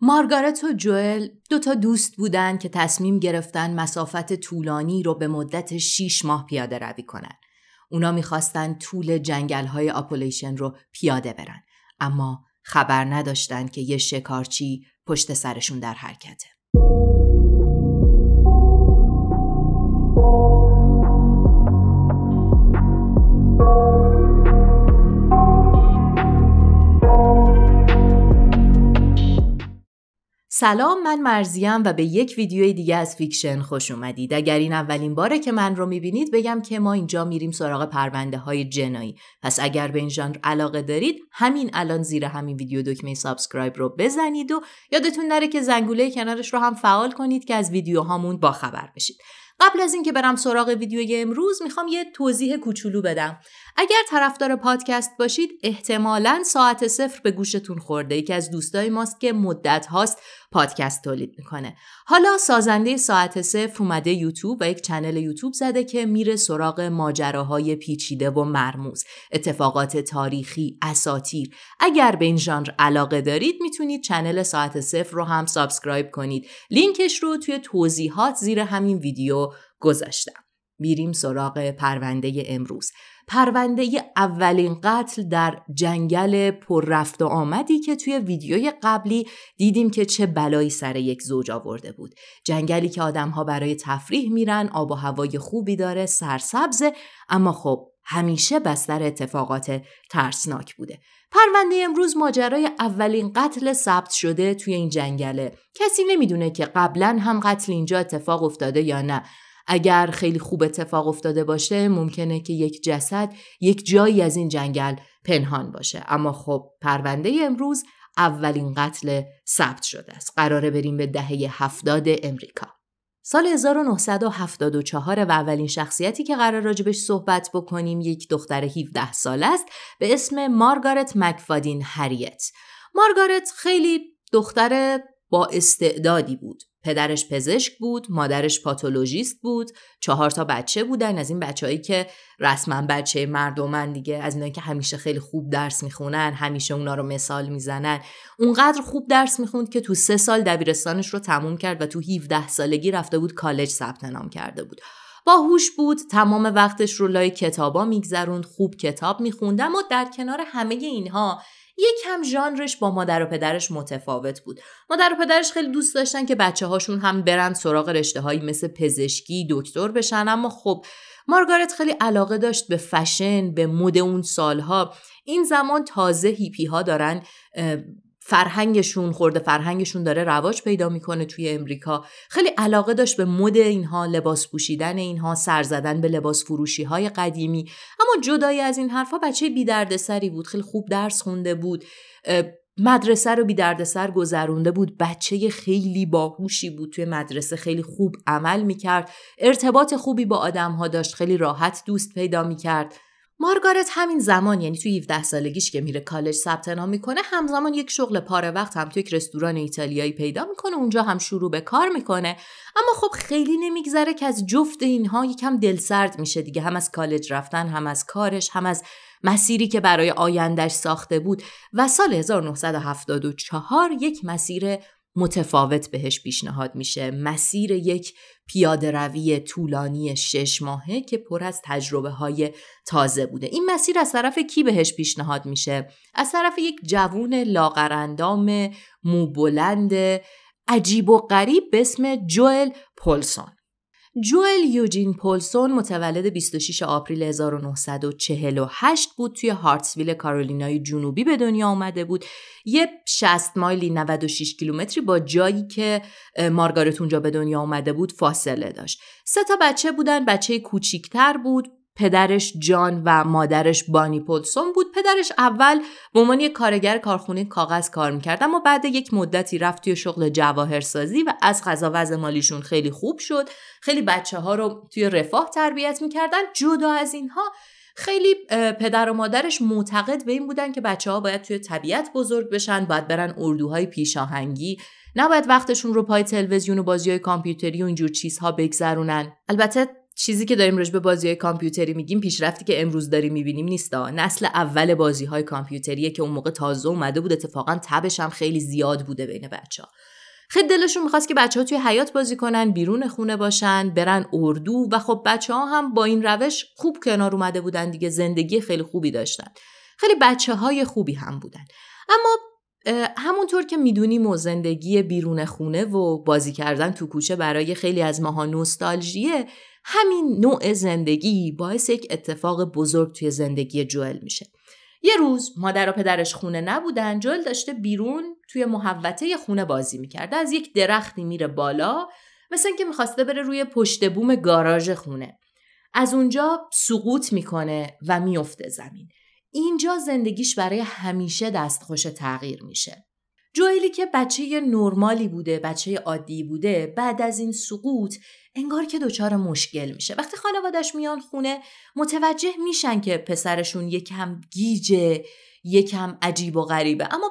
مارگارت و جوئل دوتا دوست بودن که تصمیم گرفتن مسافت طولانی رو به مدت 6 ماه پیاده روی کنن. اونا میخواستن طول جنگل های آپولیشن رو پیاده برن. اما خبر نداشتن که یه شکارچی پشت سرشون در حرکته. سلام من مرزیم و به یک ویدیو دیگه از فیکشن خوش اومدید. اگر این اولین باره که من رو میبینید بگم که ما اینجا میریم سراغ پرونده های جنایی. پس اگر به این ژانر علاقه دارید همین الان زیر همین ویدیو دکمه سابسکرایب رو بزنید و یادتون نره که زنگوله کنارش رو هم فعال کنید که از ویدیوهامون باخبر بشید. قبل از اینکه برم سراغ ویدیوی امروز میخوام یه توضیح کوچولو بدم اگر طرفدار پادکست باشید احتمالا ساعت صفر به گوشتون خورده یکی از دوستای ماست که مدت هاست پادکست تولید میکنه حالا سازنده ساعت صفر اومده یوتیوب و یک چنل یوتیوب زده که میره سراغ ماجراهای پیچیده و مرموز اتفاقات تاریخی اساتیر اگر به این ژانر علاقه دارید میتونید چنل ساعت صفر رو هم سابسکرایب کنید لینکش رو توی توضیحات زیر همین ویدیو گذاشتم میریم سراغ پرونده امروز پرونده اولین قتل در جنگل پررفت و آمدی که توی ویدیوی قبلی دیدیم که چه بلایی سر یک زوج آورده بود جنگلی که آدمها برای تفریح میرن آب و هوای خوبی داره سرسبزه اما خب همیشه بستر اتفاقات ترسناک بوده. پرونده امروز ماجرای اولین قتل ثبت شده توی این جنگله. کسی نمیدونه که قبلا هم قتل اینجا اتفاق افتاده یا نه. اگر خیلی خوب اتفاق افتاده باشه ممکنه که یک جسد یک جایی از این جنگل پنهان باشه اما خب پرونده امروز اولین قتل ثبت شده است قراره بریم به دهه هفتاد امریکا سال 1974 و اولین شخصیتی که قرار راجبش صحبت بکنیم یک دختر 17 سال است به اسم مارگارت مکفادین هریت. مارگارت خیلی دختر با استعدادی بود. پدرش پزشک بود مادرش پاتولوژیست بود چهار تا بچه بودن از این بچههایی که رسما بچه مردمن دیگه از اینایی که همیشه خیلی خوب درس میخونن همیشه اونا رو مثال میزنن اونقدر خوب درس میخوند که تو سه سال دبیرستانش رو تموم کرد و تو 17 سالگی رفته بود کالج ثبت نام کرده بود باهوش بود تمام وقتش رو لای کتابا میگذروند خوب کتاب میخوند اما در کنار همه اینها یک کم ژانرش با مادر و پدرش متفاوت بود مادر و پدرش خیلی دوست داشتن که بچه هاشون هم برن سراغ رشته هایی مثل پزشکی دکتر بشن اما خب مارگارت خیلی علاقه داشت به فشن به مد اون سالها این زمان تازه هیپی ها دارن فرهنگشون خورده فرهنگشون داره رواج پیدا میکنه توی امریکا خیلی علاقه داشت به مد اینها لباس پوشیدن اینها سر زدن به لباس فروشی های قدیمی اما جدای از این حرفها بچه بی دردسری بود خیلی خوب درس خونده بود مدرسه رو بی دردسر گذرونده بود بچه خیلی باهوشی بود توی مدرسه خیلی خوب عمل میکرد ارتباط خوبی با آدم ها داشت خیلی راحت دوست پیدا میکرد مارگارت همین زمان یعنی توی 17 سالگیش که میره کالج ثبت نام میکنه همزمان یک شغل پاره وقت هم توی یک رستوران ایتالیایی پیدا میکنه اونجا هم شروع به کار میکنه اما خب خیلی نمیگذره که از جفت اینها یکم دلسرد میشه دیگه هم از کالج رفتن هم از کارش هم از مسیری که برای آیندهش ساخته بود و سال 1974 یک مسیر متفاوت بهش پیشنهاد میشه مسیر یک پیاده روی طولانی شش ماهه که پر از تجربه های تازه بوده این مسیر از طرف کی بهش پیشنهاد میشه از طرف یک جوون لاغرندام موبلند عجیب و غریب به اسم جوئل پولسون جوئل یوجین پولسون متولد 26 آپریل 1948 بود توی هارتسویل کارولینای جنوبی به دنیا آمده بود یه 60 مایلی 96 کیلومتری با جایی که مارگارت اونجا به دنیا آمده بود فاصله داشت سه تا بچه بودن بچه کوچیکتر بود پدرش جان و مادرش بانی پولسون بود پدرش اول به عنوان یک کارگر کارخونه کاغذ کار میکرد اما بعد یک مدتی رفت توی شغل جواهرسازی و از غذا وضع مالیشون خیلی خوب شد خیلی بچه ها رو توی رفاه تربیت میکردن جدا از اینها خیلی پدر و مادرش معتقد به این بودن که بچه ها باید توی طبیعت بزرگ بشن باید برن اردوهای پیشاهنگی نباید وقتشون رو پای تلویزیون و بازی های کامپیوتری و اینجور چیزها بگذرونن البته چیزی که داریم راجع به بازی های کامپیوتری میگیم پیشرفتی که امروز داریم میبینیم نیست نسل اول بازی های کامپیوتریه که اون موقع تازه اومده بود اتفاقا تبش هم خیلی زیاد بوده بین بچه ها. خیلی دلشون میخواست که بچه ها توی حیات بازی کنن بیرون خونه باشن برن اردو و خب بچه ها هم با این روش خوب کنار اومده بودن دیگه زندگی خیلی خوبی داشتن خیلی بچه های خوبی هم بودن اما همونطور که میدونیم و زندگی بیرون خونه و بازی کردن تو کوچه برای خیلی از ماها نوستالژیه همین نوع زندگی باعث یک اتفاق بزرگ توی زندگی جوئل میشه یه روز مادر و پدرش خونه نبودن جوئل داشته بیرون توی محوطه خونه بازی میکرده از یک درختی میره بالا مثل که میخواسته بره روی پشت بوم گاراژ خونه از اونجا سقوط میکنه و میفته زمین اینجا زندگیش برای همیشه دستخوش تغییر میشه جوئلی که بچه نرمالی بوده بچه عادی بوده بعد از این سقوط انگار که دچار مشکل میشه وقتی خانوادش میان خونه متوجه میشن که پسرشون یکم گیجه یکم عجیب و غریبه اما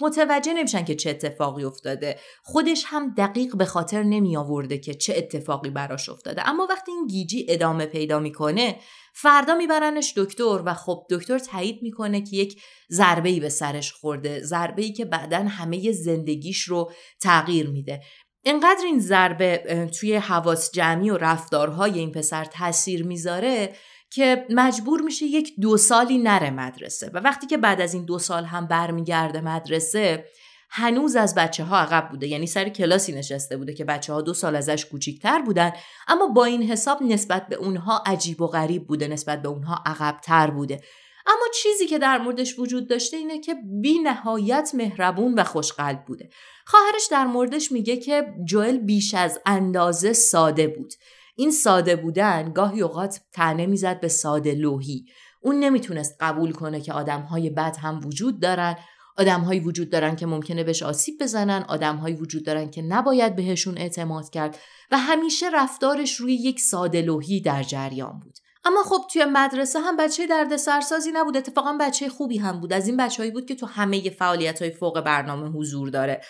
متوجه نمیشن که چه اتفاقی افتاده خودش هم دقیق به خاطر نمی آورده که چه اتفاقی براش افتاده اما وقتی این گیجی ادامه پیدا میکنه فردا میبرنش دکتر و خب دکتر تایید میکنه که یک ضربه به سرش خورده ضربه ای که بعدا همه زندگیش رو تغییر میده انقدر این ضربه توی حواس جمعی و رفتارهای این پسر تاثیر میذاره که مجبور میشه یک دو سالی نره مدرسه و وقتی که بعد از این دو سال هم برمیگرده مدرسه هنوز از بچه ها عقب بوده یعنی سر کلاسی نشسته بوده که بچه ها دو سال ازش کوچیکتر بودن اما با این حساب نسبت به اونها عجیب و غریب بوده نسبت به اونها عقبتر بوده اما چیزی که در موردش وجود داشته اینه که بی نهایت مهربون و خوشقلب بوده خواهرش در موردش میگه که جوئل بیش از اندازه ساده بود این ساده بودن گاهی اوقات تنه میزد به ساده لوحی اون نمیتونست قبول کنه که آدمهای بد هم وجود دارن آدمهایی وجود دارن که ممکنه بهش آسیب بزنن آدمهایی وجود دارن که نباید بهشون اعتماد کرد و همیشه رفتارش روی یک ساده لوحی در جریان بود اما خب توی مدرسه هم بچه درد سرسازی نبود اتفاقا بچه خوبی هم بود از این بچههایی بود که تو همه فعالیت های فوق برنامه حضور داره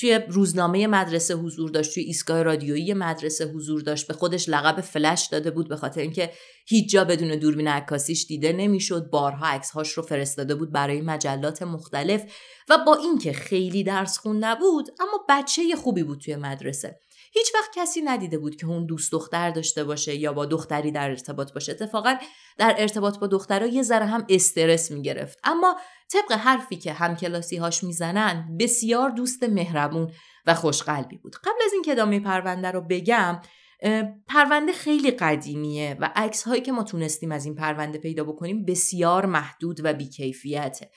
توی روزنامه مدرسه حضور داشت توی ایستگاه رادیویی مدرسه حضور داشت به خودش لقب فلش داده بود به خاطر اینکه هیچ جا بدون دوربین عکاسیش دیده نمیشد بارها عکسهاش رو فرستاده بود برای مجلات مختلف و با اینکه خیلی درس خون نبود اما بچه خوبی بود توی مدرسه هیچ وقت کسی ندیده بود که اون دوست دختر داشته باشه یا با دختری در ارتباط باشه اتفاقا در ارتباط با دخترها یه ذره هم استرس میگرفت اما طبق حرفی که همکلاسی هاش میزنن بسیار دوست مهربون و خوشقلبی بود قبل از اینکه ادامه پرونده رو بگم پرونده خیلی قدیمیه و عکس هایی که ما تونستیم از این پرونده پیدا بکنیم بسیار محدود و بیکیفیته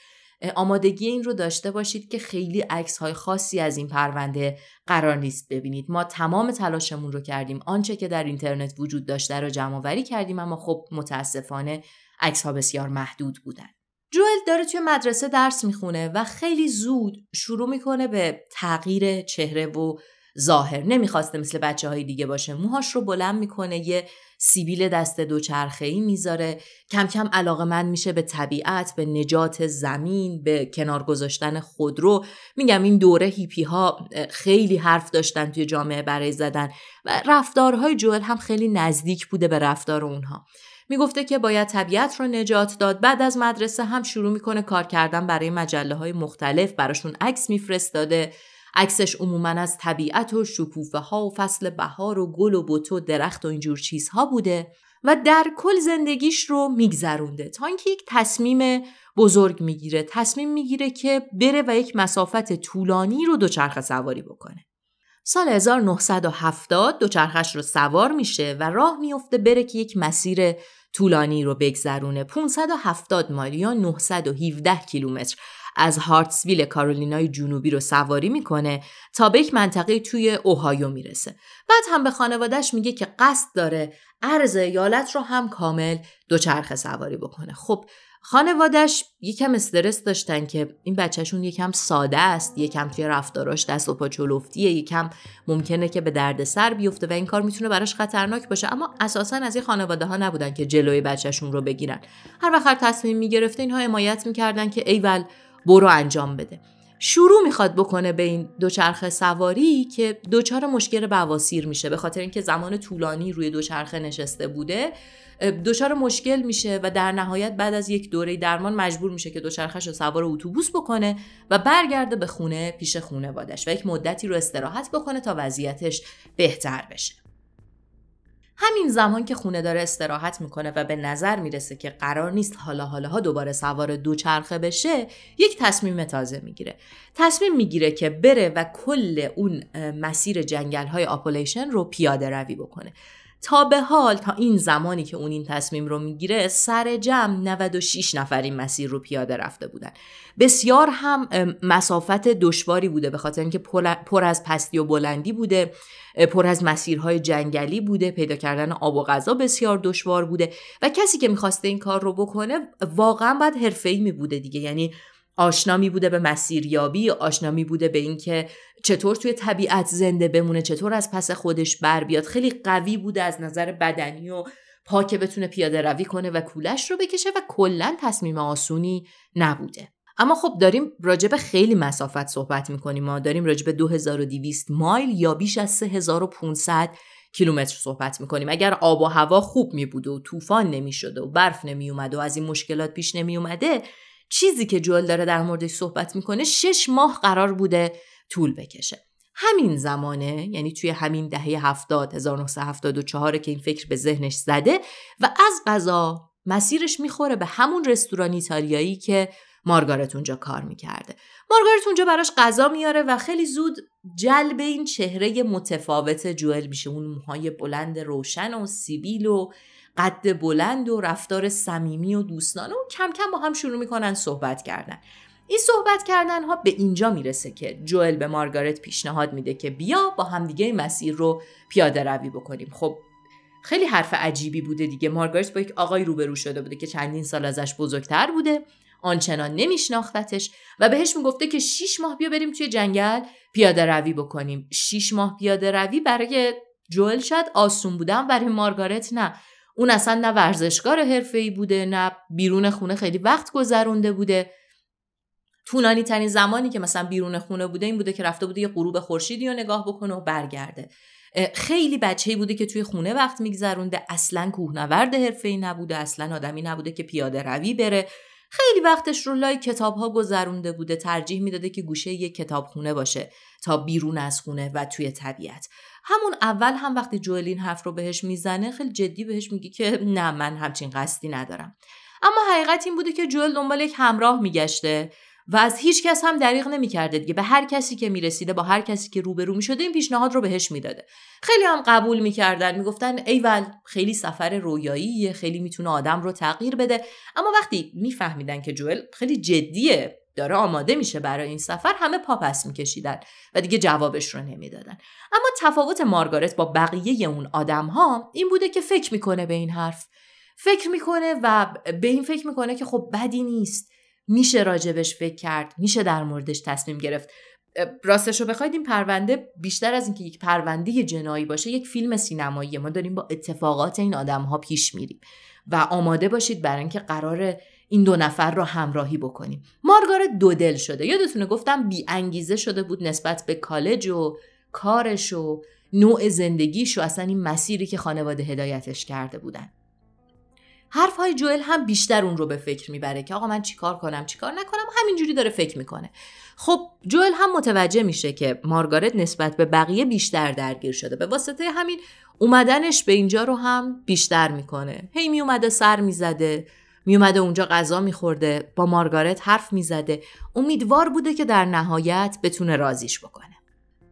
آمادگی این رو داشته باشید که خیلی عکس های خاصی از این پرونده قرار نیست ببینید ما تمام تلاشمون رو کردیم آنچه که در اینترنت وجود داشته رو جمع آوری کردیم اما خب متاسفانه عکس ها بسیار محدود بودن جوئل داره توی مدرسه درس میخونه و خیلی زود شروع میکنه به تغییر چهره و ظاهر نمیخواسته مثل بچه های دیگه باشه موهاش رو بلند میکنه یه سیبیل دست دوچرخه ای میذاره کم کم علاقه من میشه به طبیعت به نجات زمین به کنار گذاشتن خودرو میگم این دوره هیپی ها خیلی حرف داشتن توی جامعه برای زدن و رفتارهای جوئل هم خیلی نزدیک بوده به رفتار اونها میگفته که باید طبیعت رو نجات داد بعد از مدرسه هم شروع میکنه کار کردن برای مجله های مختلف براشون عکس میفرستاده عکسش عموما از طبیعت و شکوفه ها و فصل بهار و گل و بوت و درخت و اینجور چیزها بوده و در کل زندگیش رو میگذرونده تا اینکه یک تصمیم بزرگ میگیره تصمیم میگیره که بره و یک مسافت طولانی رو دوچرخه سواری بکنه سال 1970 دوچرخش رو سوار میشه و راه میفته بره که یک مسیر طولانی رو بگذرونه 570 مایل یا 917 کیلومتر از هارتسویل کارولینای جنوبی رو سواری میکنه تا به یک منطقه توی اوهایو میرسه بعد هم به خانوادهش میگه که قصد داره ارز ایالت رو هم کامل دوچرخه سواری بکنه خب خانوادهش یکم استرس داشتن که این بچهشون یکم ساده است یکم توی رفتاراش دست و پا چلفتیه یکم ممکنه که به دردسر بیفته و این کار میتونه براش خطرناک باشه اما اساسا از این خانواده ها نبودن که جلوی بچهشون رو بگیرن هر وقت تصمیم میگرفته اینها حمایت میکردن که ایول برو انجام بده شروع میخواد بکنه به این دوچرخه سواری که دوچار مشکل بواسیر میشه به خاطر اینکه زمان طولانی روی دوچرخه نشسته بوده دچار مشکل میشه و در نهایت بعد از یک دوره درمان مجبور میشه که دوچرخش رو سوار اتوبوس بکنه و برگرده به خونه پیش خونوادش و یک مدتی رو استراحت بکنه تا وضعیتش بهتر بشه همین زمان که خونه داره استراحت میکنه و به نظر میرسه که قرار نیست حالا حالاها دوباره سوار دوچرخه بشه یک تصمیم تازه میگیره تصمیم میگیره که بره و کل اون مسیر جنگل های رو پیاده روی بکنه تا به حال تا این زمانی که اون این تصمیم رو میگیره سر جمع 96 نفر این مسیر رو پیاده رفته بودن بسیار هم مسافت دشواری بوده به خاطر اینکه پر از پستی و بلندی بوده پر از مسیرهای جنگلی بوده پیدا کردن آب و غذا بسیار دشوار بوده و کسی که میخواسته این کار رو بکنه واقعا باید حرفه‌ای می بوده دیگه یعنی آشنامی بوده به مسیریابی آشنامی بوده به اینکه چطور توی طبیعت زنده بمونه چطور از پس خودش بر بیاد خیلی قوی بوده از نظر بدنی و پا بتونه پیاده روی کنه و کولش رو بکشه و کلا تصمیم آسونی نبوده اما خب داریم راجب خیلی مسافت صحبت میکنیم ما داریم راجب 2200 مایل یا بیش از 3500 کیلومتر صحبت میکنیم اگر آب و هوا خوب می و طوفان نمیشده و برف نمیومده و از این مشکلات پیش نمیومده چیزی که جول داره در موردش صحبت میکنه شش ماه قرار بوده طول بکشه همین زمانه یعنی توی همین دهه 70 1974 که این فکر به ذهنش زده و از غذا مسیرش میخوره به همون رستوران ایتالیایی که مارگارت اونجا کار میکرده مارگارت اونجا براش غذا میاره و خیلی زود جلب این چهره متفاوت جوئل میشه اون موهای بلند روشن و سیبیل و قد بلند و رفتار صمیمی و دوستانه و کم کم با هم شروع میکنن صحبت کردن این صحبت کردن ها به اینجا میرسه که جوئل به مارگارت پیشنهاد میده که بیا با همدیگه مسیر رو پیاده روی بکنیم خب خیلی حرف عجیبی بوده دیگه مارگارت با یک آقای روبرو شده بوده که چندین سال ازش بزرگتر بوده آنچنان نمیشناختتش و بهش میگفته که 6 ماه بیا بریم توی جنگل پیاده روی بکنیم 6 ماه پیاده روی برای جوئل شد آسون بودم برای مارگارت نه اون اصلا نه ورزشکار حرفه‌ای بوده نه بیرون خونه خیلی وقت گذرونده بوده تونانی ترین زمانی که مثلا بیرون خونه بوده این بوده که رفته بوده یه غروب خورشیدی رو نگاه بکنه و برگرده خیلی بچه‌ای بوده که توی خونه وقت میگذرونده اصلا کوهنورد حرفه‌ای نبوده اصلا آدمی نبوده که پیاده روی بره خیلی وقتش رو لای ها گذرونده بوده ترجیح میداده که گوشه یک کتابخونه باشه تا بیرون از خونه و توی طبیعت همون اول هم وقتی جوئلین حرف رو بهش میزنه خیلی جدی بهش میگه که نه من همچین قصدی ندارم اما حقیقت این بوده که جوئل دنبال یک همراه میگشته و از هیچ کس هم دریغ نمیکرده دیگه به هر کسی که میرسیده با هر کسی که روبرو میشده این پیشنهاد رو بهش میداده خیلی هم قبول میکردن میگفتن ایول خیلی سفر رویاییه خیلی میتونه آدم رو تغییر بده اما وقتی میفهمیدن که جوئل خیلی جدیه داره آماده میشه برای این سفر همه پاپس میکشیدن و دیگه جوابش رو نمیدادن اما تفاوت مارگارت با بقیه اون آدم ها این بوده که فکر میکنه به این حرف فکر میکنه و به این فکر میکنه که خب بدی نیست میشه راجبش فکر کرد میشه در موردش تصمیم گرفت راستش رو بخواید این پرونده بیشتر از اینکه یک پرونده جنایی باشه یک فیلم سینمایی ما داریم با اتفاقات این آدم ها پیش میریم و آماده باشید برای اینکه قرار این دو نفر رو همراهی بکنیم دو دل شده یادتونه گفتم بی انگیزه شده بود نسبت به کالج و کارش و نوع زندگیش و اصلا این مسیری که خانواده هدایتش کرده بودن حرف های جوئل هم بیشتر اون رو به فکر میبره که آقا من چیکار کنم چیکار نکنم همینجوری داره فکر میکنه خب جوئل هم متوجه میشه که مارگارت نسبت به بقیه بیشتر درگیر شده به واسطه همین اومدنش به اینجا رو هم بیشتر میکنه هی میومده سر میزده میومده اونجا غذا میخورده با مارگارت حرف میزده امیدوار بوده که در نهایت بتونه رازیش بکنه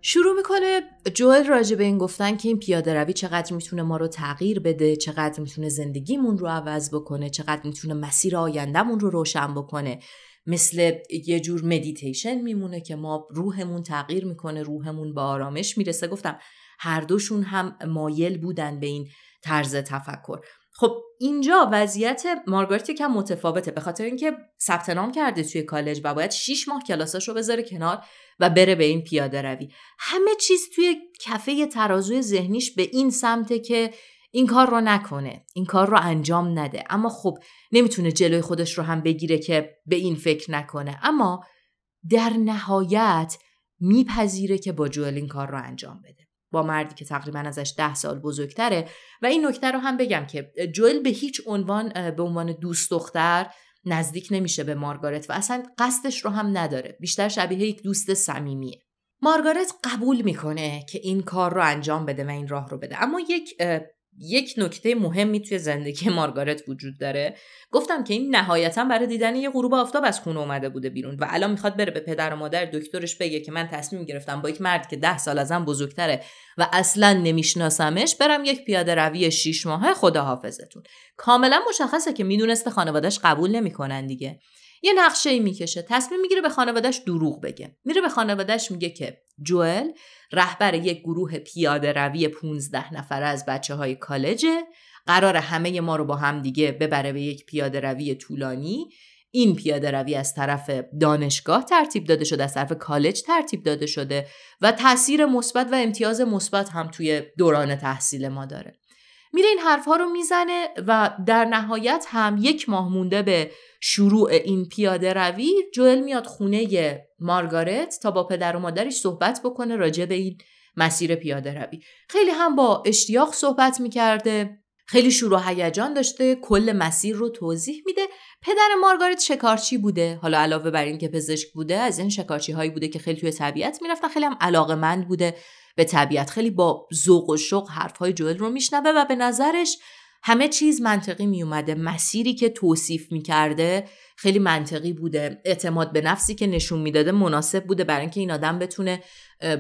شروع میکنه جوئل راجع به این گفتن که این پیاده روی چقدر میتونه ما رو تغییر بده چقدر میتونه زندگیمون رو عوض بکنه چقدر میتونه مسیر آیندهمون رو روشن بکنه مثل یه جور مدیتیشن میمونه که ما روحمون تغییر میکنه روحمون با آرامش میرسه گفتم هر دوشون هم مایل بودن به این طرز تفکر خب اینجا وضعیت مارگارت کم متفاوته به خاطر اینکه ثبت نام کرده توی کالج و باید 6 ماه رو بذاره کنار و بره به این پیاده روی همه چیز توی کفه ترازوی ذهنیش به این سمته که این کار رو نکنه این کار رو انجام نده اما خب نمیتونه جلوی خودش رو هم بگیره که به این فکر نکنه اما در نهایت میپذیره که با جوئل این کار رو انجام بده با مردی که تقریبا ازش ده سال بزرگتره و این نکته رو هم بگم که جوئل به هیچ عنوان به عنوان دوست دختر نزدیک نمیشه به مارگارت و اصلا قصدش رو هم نداره بیشتر شبیه یک دوست صمیمیه مارگارت قبول میکنه که این کار رو انجام بده و این راه رو بده اما یک یک نکته مهمی توی زندگی مارگارت وجود داره گفتم که این نهایتا برای دیدن یه غروب آفتاب از خونه اومده بوده بیرون و الان میخواد بره به پدر و مادر دکترش بگه که من تصمیم گرفتم با یک مرد که ده سال ازم بزرگتره و اصلا نمیشناسمش برم یک پیاده روی شیش ماهه خداحافظتون کاملا مشخصه که میدونسته خانوادهش قبول نمیکنن دیگه یه نقشه ای میکشه تصمیم میگیره به خانوادهش دروغ بگه میره به خانوادهش میگه که جوئل رهبر یک گروه پیاده روی 15 نفره از بچه های کالجه قرار همه ما رو با هم دیگه ببره به یک پیاده روی طولانی این پیاده روی از طرف دانشگاه ترتیب داده شده از طرف کالج ترتیب داده شده و تاثیر مثبت و امتیاز مثبت هم توی دوران تحصیل ما داره میره این حرفها رو میزنه و در نهایت هم یک ماه مونده به شروع این پیاده روی جوئل میاد خونه مارگارت تا با پدر و مادرش صحبت بکنه راجع به این مسیر پیاده روی خیلی هم با اشتیاق صحبت میکرده خیلی شروع هیجان داشته کل مسیر رو توضیح میده پدر مارگارت شکارچی بوده حالا علاوه بر اینکه پزشک بوده از این شکارچی هایی بوده که خیلی توی طبیعت میرفتن خیلی هم علاقه مند بوده به طبیعت خیلی با ذوق و شوق حرفهای جوئل رو میشنوه و به نظرش همه چیز منطقی میومده مسیری که توصیف میکرده خیلی منطقی بوده اعتماد به نفسی که نشون میداده مناسب بوده برای اینکه این آدم بتونه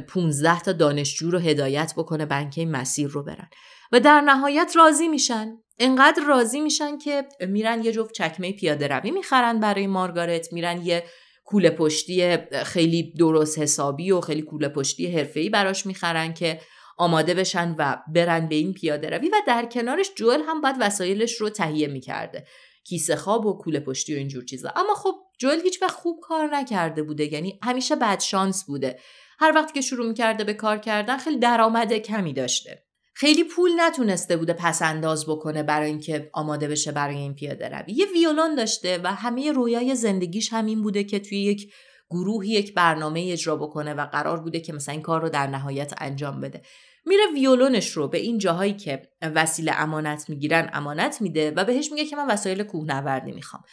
15 تا دانشجو رو هدایت بکنه برای این مسیر رو برن و در نهایت راضی میشن انقدر راضی میشن که میرن یه جفت چکمه پیاده روی میخرن برای مارگارت میرن یه کوله پشتی خیلی درست حسابی و خیلی کوله پشتی ای براش میخرن که آماده بشن و برن به این پیاده روی و در کنارش جوئل هم باید وسایلش رو تهیه میکرده کیسه خواب و کوله پشتی و اینجور چیزا اما خب جوئل هیچ وقت خوب کار نکرده بوده یعنی همیشه بعد شانس بوده هر وقت که شروع میکرده به کار کردن خیلی درآمد کمی داشته خیلی پول نتونسته بوده پس انداز بکنه برای اینکه آماده بشه برای این پیاده روی یه ویولون داشته و همه رویای زندگیش همین بوده که توی یک گروهی یک برنامه اجرا بکنه و قرار بوده که مثلا این کار رو در نهایت انجام بده میره ویولونش رو به این جاهایی که وسیله امانت میگیرن امانت میده و بهش میگه که من وسایل کوهنوردی میخوام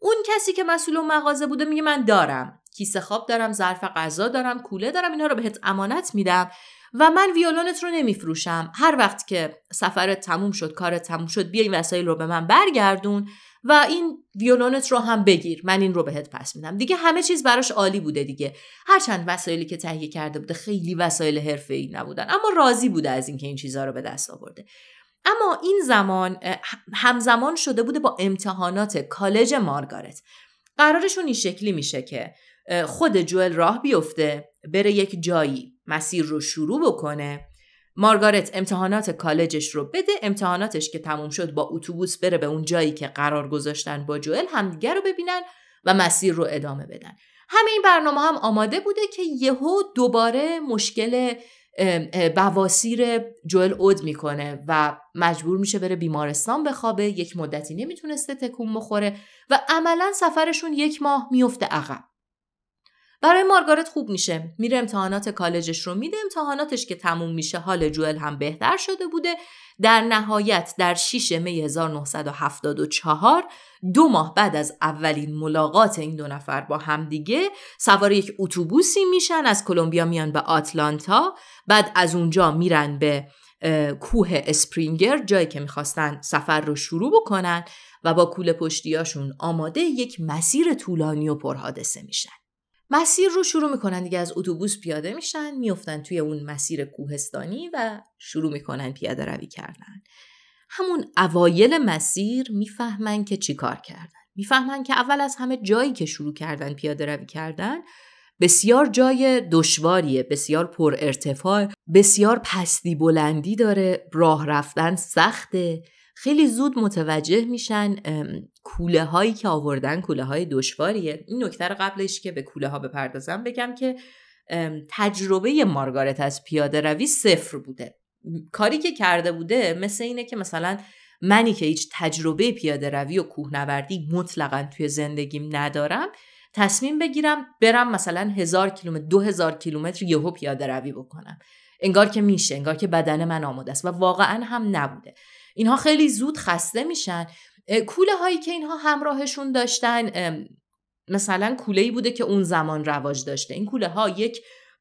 اون کسی که مسئول مغازه بوده میگه من دارم کیسه خواب دارم ظرف غذا دارم کوله دارم اینا رو بهت امانت میدم و من ویولونت رو نمیفروشم هر وقت که سفرت تموم شد کارت تموم شد بیا این وسایل رو به من برگردون و این ویولونت رو هم بگیر من این رو بهت پس میدم دیگه همه چیز براش عالی بوده دیگه هرچند وسایلی که تهیه کرده بوده خیلی وسایل حرفه‌ای نبودن اما راضی بوده از اینکه این چیزها رو به دست آورده اما این زمان همزمان شده بوده با امتحانات کالج مارگارت قرارشون این شکلی میشه که خود جوئل راه بیفته بره یک جایی مسیر رو شروع بکنه مارگارت امتحانات کالجش رو بده امتحاناتش که تموم شد با اتوبوس بره به اون جایی که قرار گذاشتن با جوئل همدیگه رو ببینن و مسیر رو ادامه بدن همه این برنامه هم آماده بوده که یهو دوباره مشکل بواسیر جوئل اود میکنه و مجبور میشه بره بیمارستان بخوابه یک مدتی نمیتونسته تکون بخوره و عملا سفرشون یک ماه میفته عقب برای مارگارت خوب میشه میره امتحانات کالجش رو میده امتحاناتش که تموم میشه حال جوئل هم بهتر شده بوده در نهایت در 6 می 1974 دو ماه بعد از اولین ملاقات این دو نفر با همدیگه سوار یک اتوبوسی میشن از کلمبیا میان به آتلانتا بعد از اونجا میرن به کوه اسپرینگر جایی که میخواستن سفر رو شروع بکنن و با کوله پشتیاشون آماده یک مسیر طولانی و پرحادثه میشن مسیر رو شروع میکنن دیگه از اتوبوس پیاده میشن میفتن توی اون مسیر کوهستانی و شروع میکنن پیاده روی کردن همون اوایل مسیر میفهمن که چی کار کردن میفهمن که اول از همه جایی که شروع کردن پیاده روی کردن بسیار جای دشواریه بسیار پر ارتفاع بسیار پستی بلندی داره راه رفتن سخته خیلی زود متوجه میشن کوله هایی که آوردن کوله های دشواریه این نکته رو قبلش که به کوله ها بپردازم بگم که تجربه مارگارت از پیاده روی صفر بوده کاری که کرده بوده مثل اینه که مثلا منی که هیچ تجربه پیاده روی و کوهنوردی مطلقا توی زندگیم ندارم تصمیم بگیرم برم مثلا هزار کیلومتر دو هزار کیلومتر یهو پیاده روی بکنم انگار که میشه انگار که بدن من آماده است و واقعا هم نبوده اینها خیلی زود خسته میشن کوله هایی که اینها همراهشون داشتن مثلا کوله ای بوده که اون زمان رواج داشته این کوله ها یک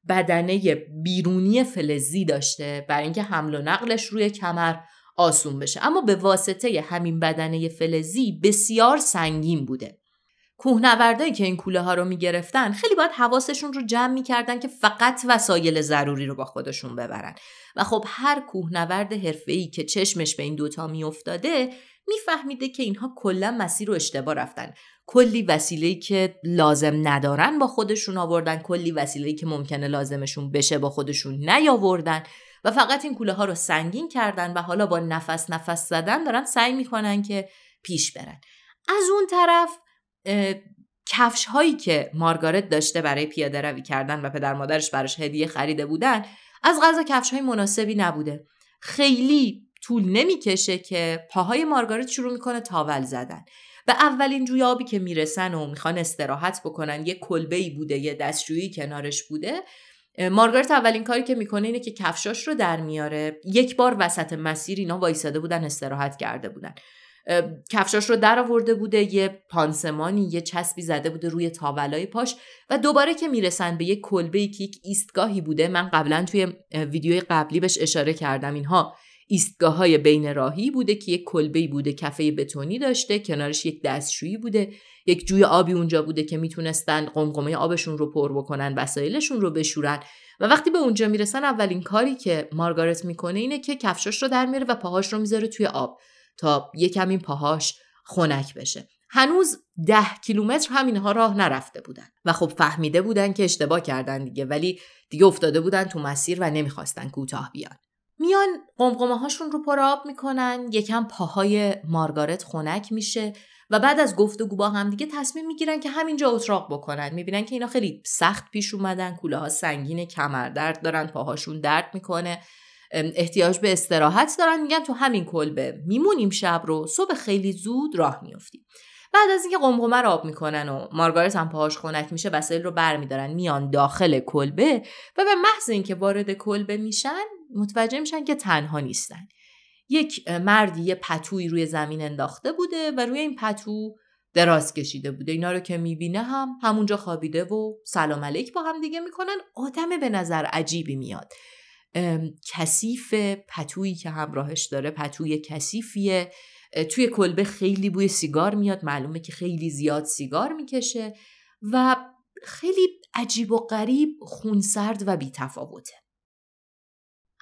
بدنه بیرونی فلزی داشته برای اینکه حمل و نقلش روی کمر آسون بشه اما به واسطه همین بدنه فلزی بسیار سنگین بوده کوهنوردایی که این کوله ها رو میگرفتن خیلی باید حواسشون رو جمع میکردن که فقط وسایل ضروری رو با خودشون ببرن و خب هر کوهنورد ای که چشمش به این دوتا میافتاده میفهمیده که اینها کلا مسیر رو اشتباه رفتن کلی وسیله که لازم ندارن با خودشون آوردن کلی وسیله که ممکنه لازمشون بشه با خودشون نیاوردن و فقط این کوله ها رو سنگین کردن و حالا با نفس نفس زدن دارن سعی میکنن که پیش برن از اون طرف کفش هایی که مارگارت داشته برای پیاده روی کردن و پدر مادرش براش هدیه خریده بودن از غذا کفش های مناسبی نبوده خیلی طول نمیکشه که پاهای مارگارت شروع میکنه تاول زدن به اولین جوی آبی که میرسن و میخوان استراحت بکنن یه کلبه ای بوده یه دستشویی کنارش بوده مارگارت اولین کاری که میکنه اینه که کفشاش رو در میاره یک بار وسط مسیر اینا وایساده بودن استراحت کرده بودن کفشاش رو در آورده بوده یه پانسمانی یه چسبی زده بوده روی تاولای پاش و دوباره که میرسن به یه کلبه کیک که یک ایستگاهی بوده من قبلا توی ویدیوی قبلی بهش اشاره کردم اینها ایستگاه های بین راهی بوده که یک کلبه بوده کفه بتونی داشته کنارش یک دستشویی بوده یک جوی آبی اونجا بوده که میتونستن قمقمه آبشون رو پر بکنن وسایلشون رو بشورن و وقتی به اونجا میرسن اولین کاری که مارگارت میکنه اینه که کفشاش رو در میاره و پاهاش رو میذاره توی آب تا یکم این پاهاش خنک بشه هنوز ده کیلومتر هم اینها راه نرفته بودن و خب فهمیده بودن که اشتباه کردن دیگه ولی دیگه افتاده بودن تو مسیر و نمیخواستن کوتاه بیان میان قمقمه هاشون رو پر آب میکنن یکم پاهای مارگارت خنک میشه و بعد از گفتگو با هم دیگه تصمیم میگیرن که همینجا اتراق بکنن میبینن که اینا خیلی سخت پیش اومدن کوله ها سنگین کمر درد دارن پاهاشون درد میکنه احتیاج به استراحت دارن میگن تو همین کلبه میمونیم شب رو صبح خیلی زود راه میافتیم بعد از اینکه قمقمه رو آب میکنن و مارگارت هم پاهاش خنک میشه وسایل رو برمیدارن میان داخل کلبه و به محض اینکه وارد کلبه میشن متوجه میشن که تنها نیستن یک مردی یه پتوی روی زمین انداخته بوده و روی این پتو دراز کشیده بوده اینا رو که میبینه هم همونجا خوابیده و سلام علیک با هم دیگه میکنن آدم به نظر عجیبی میاد کثیف پتویی که همراهش داره پتوی کثیفیه توی کلبه خیلی بوی سیگار میاد معلومه که خیلی زیاد سیگار میکشه و خیلی عجیب و غریب خونسرد و بیتفاوته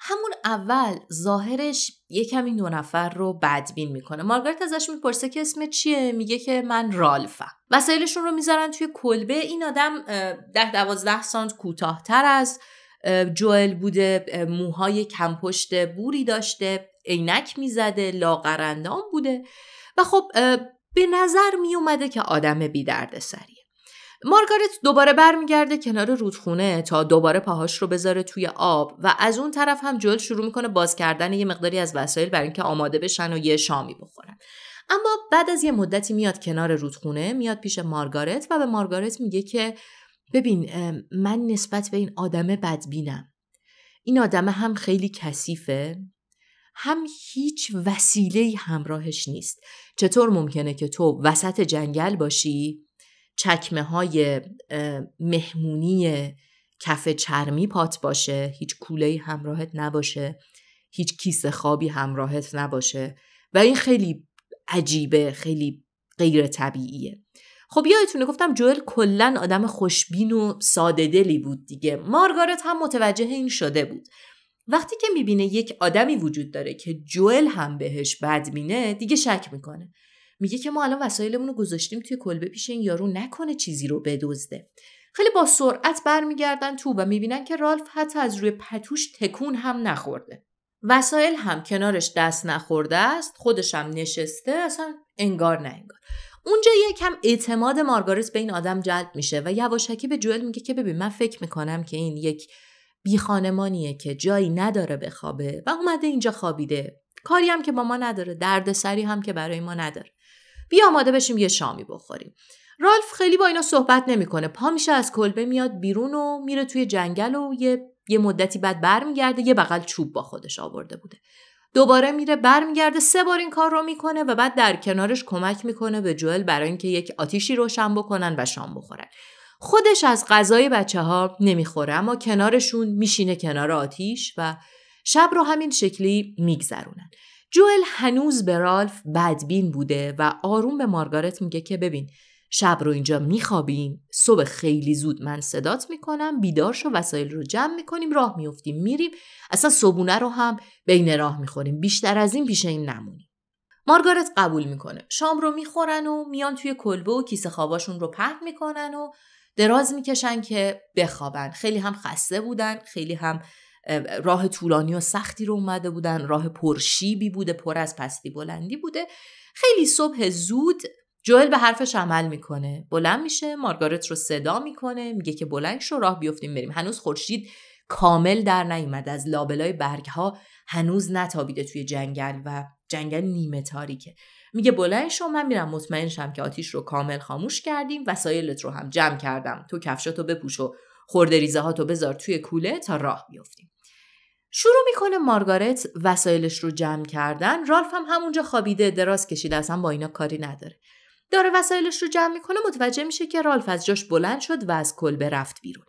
همون اول ظاهرش یکم این دو نفر رو بدبین میکنه مارگارت ازش میپرسه که اسم چیه میگه که من رالفم وسایلشون رو میذارن توی کلبه این آدم ده دوازده سانت کوتاهتر از جوئل بوده موهای کمپشت بوری داشته عینک میزده لاغرندام بوده و خب به نظر می اومده که آدم بی درد سریه. مارگارت دوباره برمیگرده کنار رودخونه تا دوباره پاهاش رو بذاره توی آب و از اون طرف هم جل شروع میکنه باز کردن یه مقداری از وسایل برای اینکه آماده بشن و یه شامی بخورن اما بعد از یه مدتی میاد کنار رودخونه میاد پیش مارگارت و به مارگارت میگه که ببین من نسبت به این آدم بدبینم این آدم هم خیلی کثیفه هم هیچ وسیله همراهش نیست چطور ممکنه که تو وسط جنگل باشی چکمه های مهمونی کف چرمی پات باشه هیچ کوله همراهت نباشه هیچ کیسه خوابی همراهت نباشه و این خیلی عجیبه خیلی غیر طبیعیه خب یادتونه گفتم جوئل کلا آدم خوشبین و ساده دلی بود دیگه مارگارت هم متوجه این شده بود وقتی که میبینه یک آدمی وجود داره که جوئل هم بهش بد مینه دیگه شک میکنه میگه که ما الان وسایلمون رو گذاشتیم توی کلبه پیش این یارو نکنه چیزی رو بدزده خیلی با سرعت برمیگردن تو و میبینن که رالف حتی از روی پتوش تکون هم نخورده وسایل هم کنارش دست نخورده است خودش هم نشسته اصلا انگار نه اونجا یکم اعتماد مارگاریت به این آدم جلب میشه و یواشکی به جوئل میگه که ببین من فکر میکنم که این یک بیخانمانیه که جایی نداره بخوابه و اومده اینجا خوابیده کاری هم که با ما نداره دردسری هم که برای ما نداره بیا آماده بشیم یه شامی بخوریم رالف خیلی با اینا صحبت نمیکنه پا میشه از کلبه میاد بیرون و میره توی جنگل و یه یه مدتی بعد برمیگرده یه بغل چوب با خودش آورده بوده دوباره میره برمیگرده سه بار این کار رو میکنه و بعد در کنارش کمک میکنه به جوئل برای اینکه یک آتیشی روشن بکنن و شام بخورن خودش از غذای بچه ها نمیخوره اما کنارشون میشینه کنار آتیش و شب رو همین شکلی میگذرونن جوئل هنوز به رالف بدبین بوده و آروم به مارگارت میگه که ببین شب رو اینجا میخوابیم صبح خیلی زود من صدات میکنم بیدار شو وسایل رو جمع میکنیم راه میفتیم میریم اصلا صبونه رو هم بین راه میخوریم بیشتر از این پیش این نمونیم مارگارت قبول میکنه شام رو میخورن و میان توی کلبه و کیسه خوابشون رو پهن میکنن و دراز میکشن که بخوابن خیلی هم خسته بودن خیلی هم راه طولانی و سختی رو اومده بودن راه پرشیبی بوده پر از پستی بلندی بوده خیلی صبح زود جوئل به حرفش عمل میکنه بلند میشه مارگارت رو صدا میکنه میگه که بلند شو راه بیفتیم بریم هنوز خورشید کامل در نیامد از لابلای برگ ها هنوز نتابیده توی جنگل و جنگل نیمه تاریکه میگه بلند شو من میرم مطمئن شم که آتیش رو کامل خاموش کردیم وسایلت رو هم جمع کردم تو کفشاتو بپوش و خورده ریزه ها تو بذار توی کوله تا راه بیفتیم شروع میکنه مارگارت وسایلش رو جمع کردن رالف هم همونجا خوابیده دراز کشیده اصلا با اینا کاری نداره داره وسایلش رو جمع میکنه متوجه میشه که رالف از جاش بلند شد و از کلبه رفت بیرون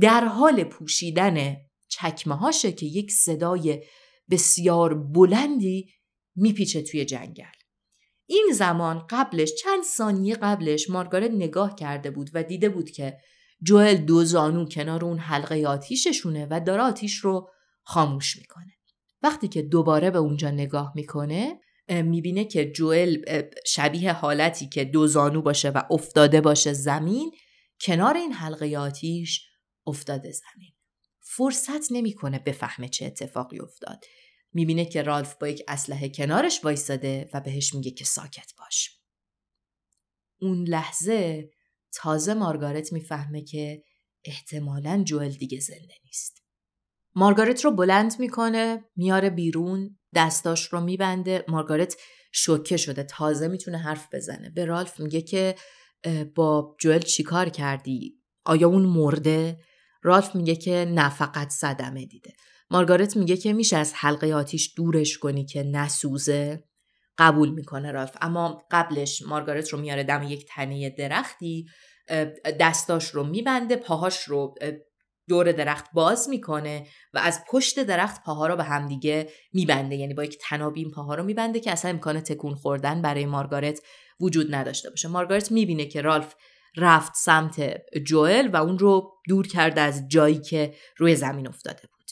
در حال پوشیدن چکمه هاشه که یک صدای بسیار بلندی میپیچه توی جنگل این زمان قبلش چند ثانیه قبلش مارگارت نگاه کرده بود و دیده بود که جوئل دو زانو کنار اون حلقه آتیششونه و داره آتیش رو خاموش میکنه وقتی که دوباره به اونجا نگاه میکنه میبینه که جوئل شبیه حالتی که دو زانو باشه و افتاده باشه زمین کنار این حلقه آتیش افتاده زمین فرصت نمیکنه بفهمه چه اتفاقی افتاد میبینه که رالف با یک اسلحه کنارش وایساده و بهش میگه که ساکت باش اون لحظه تازه مارگارت میفهمه که احتمالا جوئل دیگه زنده نیست مارگارت رو بلند میکنه میاره بیرون دستاش رو میبنده مارگارت شوکه شده تازه میتونه حرف بزنه به رالف میگه که با جوئل چیکار کردی آیا اون مرده رالف میگه که نه فقط صدمه دیده مارگارت میگه که میشه از حلقه آتیش دورش کنی که نسوزه قبول میکنه رالف اما قبلش مارگارت رو میاره دم یک تنه درختی دستاش رو میبنده پاهاش رو دور درخت باز میکنه و از پشت درخت پاها رو به همدیگه میبنده یعنی با یک تنابی این پاها رو میبنده که اصلا امکان تکون خوردن برای مارگارت وجود نداشته باشه مارگارت میبینه که رالف رفت سمت جوئل و اون رو دور کرده از جایی که روی زمین افتاده بود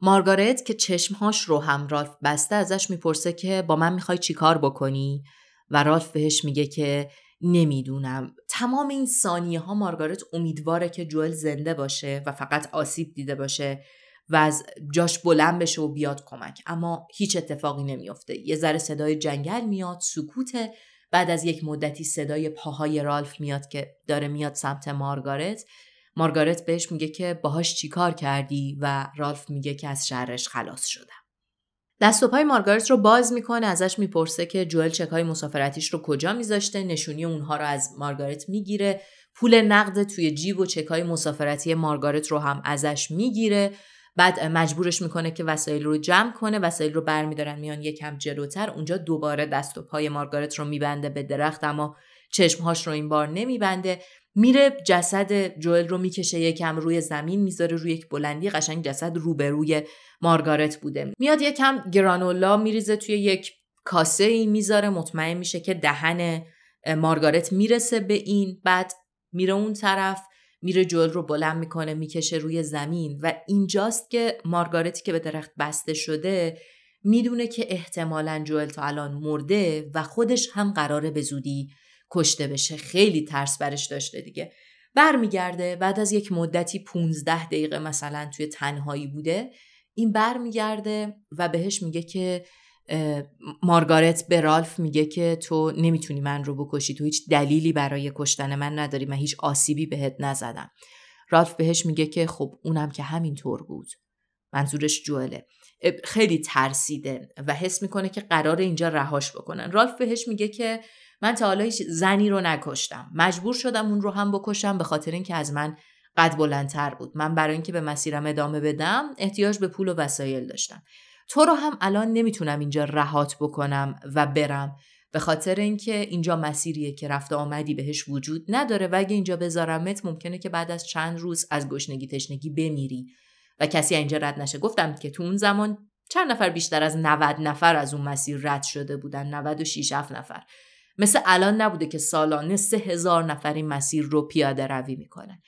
مارگارت که چشمهاش رو هم رالف بسته ازش میپرسه که با من میخوای چیکار بکنی و رالف بهش میگه که نمیدونم تمام این ثانیه ها مارگارت امیدواره که جوئل زنده باشه و فقط آسیب دیده باشه و از جاش بلند بشه و بیاد کمک اما هیچ اتفاقی نمیافته یه ذره صدای جنگل میاد سکوته بعد از یک مدتی صدای پاهای رالف میاد که داره میاد سمت مارگارت مارگارت بهش میگه که باهاش چیکار کردی و رالف میگه که از شرش خلاص شدم دست و پای مارگارت رو باز میکنه ازش میپرسه که جوئل چکای مسافرتیش رو کجا میذاشته نشونی اونها رو از مارگارت میگیره پول نقد توی جیب و چکای مسافرتی مارگارت رو هم ازش میگیره بعد مجبورش میکنه که وسایل رو جمع کنه وسایل رو برمیدارن میان یکم جلوتر اونجا دوباره دست و پای مارگارت رو میبنده به درخت اما چشمهاش رو این بار نمیبنده میره جسد جوئل رو میکشه یکم روی زمین میذاره روی یک بلندی قشنگ جسد روبروی مارگارت بوده میاد یکم گرانولا میریزه توی یک کاسه ای میذاره مطمئن میشه که دهن مارگارت میرسه به این بعد میره اون طرف میره جوئل رو بلند میکنه میکشه روی زمین و اینجاست که مارگارتی که به درخت بسته شده میدونه که احتمالا جوئل تا الان مرده و خودش هم قراره به زودی کشته بشه خیلی ترس برش داشته دیگه برمیگرده بعد از یک مدتی 15 دقیقه مثلا توی تنهایی بوده این برمیگرده و بهش میگه که مارگارت به رالف میگه که تو نمیتونی من رو بکشی تو هیچ دلیلی برای کشتن من نداری من هیچ آسیبی بهت نزدم رالف بهش میگه که خب اونم که همینطور بود منظورش جواله خیلی ترسیده و حس میکنه که قرار اینجا رهاش بکنن رالف بهش میگه که من تا حالا هیچ زنی رو نکشتم مجبور شدم اون رو هم بکشم به خاطر اینکه از من قد بلندتر بود من برای اینکه به مسیرم ادامه بدم احتیاج به پول و وسایل داشتم تو رو هم الان نمیتونم اینجا رهات بکنم و برم به خاطر اینکه اینجا مسیریه که رفت آمدی بهش وجود نداره و اگه اینجا بذارمت ممکنه که بعد از چند روز از گشنگی تشنگی بمیری و کسی اینجا رد نشه گفتم که تو اون زمان چند نفر بیشتر از 90 نفر از اون مسیر رد شده بودن 96 نفر مثل الان نبوده که سالانه سه هزار نفر این مسیر رو پیاده روی میکنن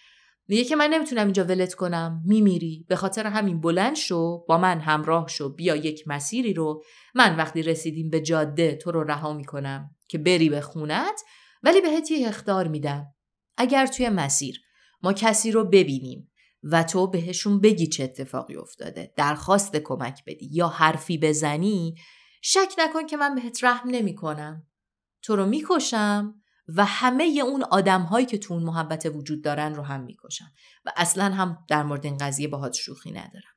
میگه که من نمیتونم اینجا ولت کنم میمیری به خاطر همین بلند شو با من همراه شو بیا یک مسیری رو من وقتی رسیدیم به جاده تو رو رها میکنم که بری به خونت ولی بهت یه اختار میدم اگر توی مسیر ما کسی رو ببینیم و تو بهشون بگی چه اتفاقی افتاده درخواست کمک بدی یا حرفی بزنی شک نکن که من بهت رحم نمی تو رو میکشم و همه اون آدم هایی که تو اون محبت وجود دارن رو هم میکشم و اصلا هم در مورد این قضیه باهات شوخی ندارم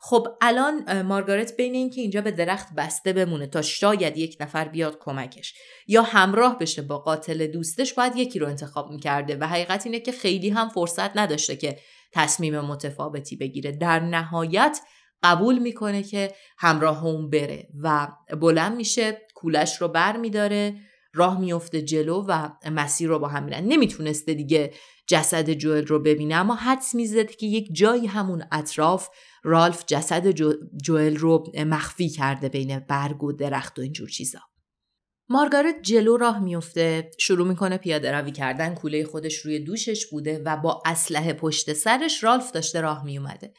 خب الان مارگارت بین اینکه اینجا به درخت بسته بمونه تا شاید یک نفر بیاد کمکش یا همراه بشه با قاتل دوستش باید یکی رو انتخاب میکرده و حقیقت اینه که خیلی هم فرصت نداشته که تصمیم متفاوتی بگیره در نهایت قبول میکنه که همراه اون بره و بلند میشه کولش رو بر میداره راه میفته جلو و مسیر رو با هم نمیتونسته دیگه جسد جوئل رو ببینه اما حدس میزد که یک جایی همون اطراف رالف جسد جو، جوئل رو مخفی کرده بین برگ و درخت و اینجور چیزا مارگارت جلو راه میفته شروع میکنه پیاده روی کردن کوله خودش روی دوشش بوده و با اسلحه پشت سرش رالف داشته راه میومده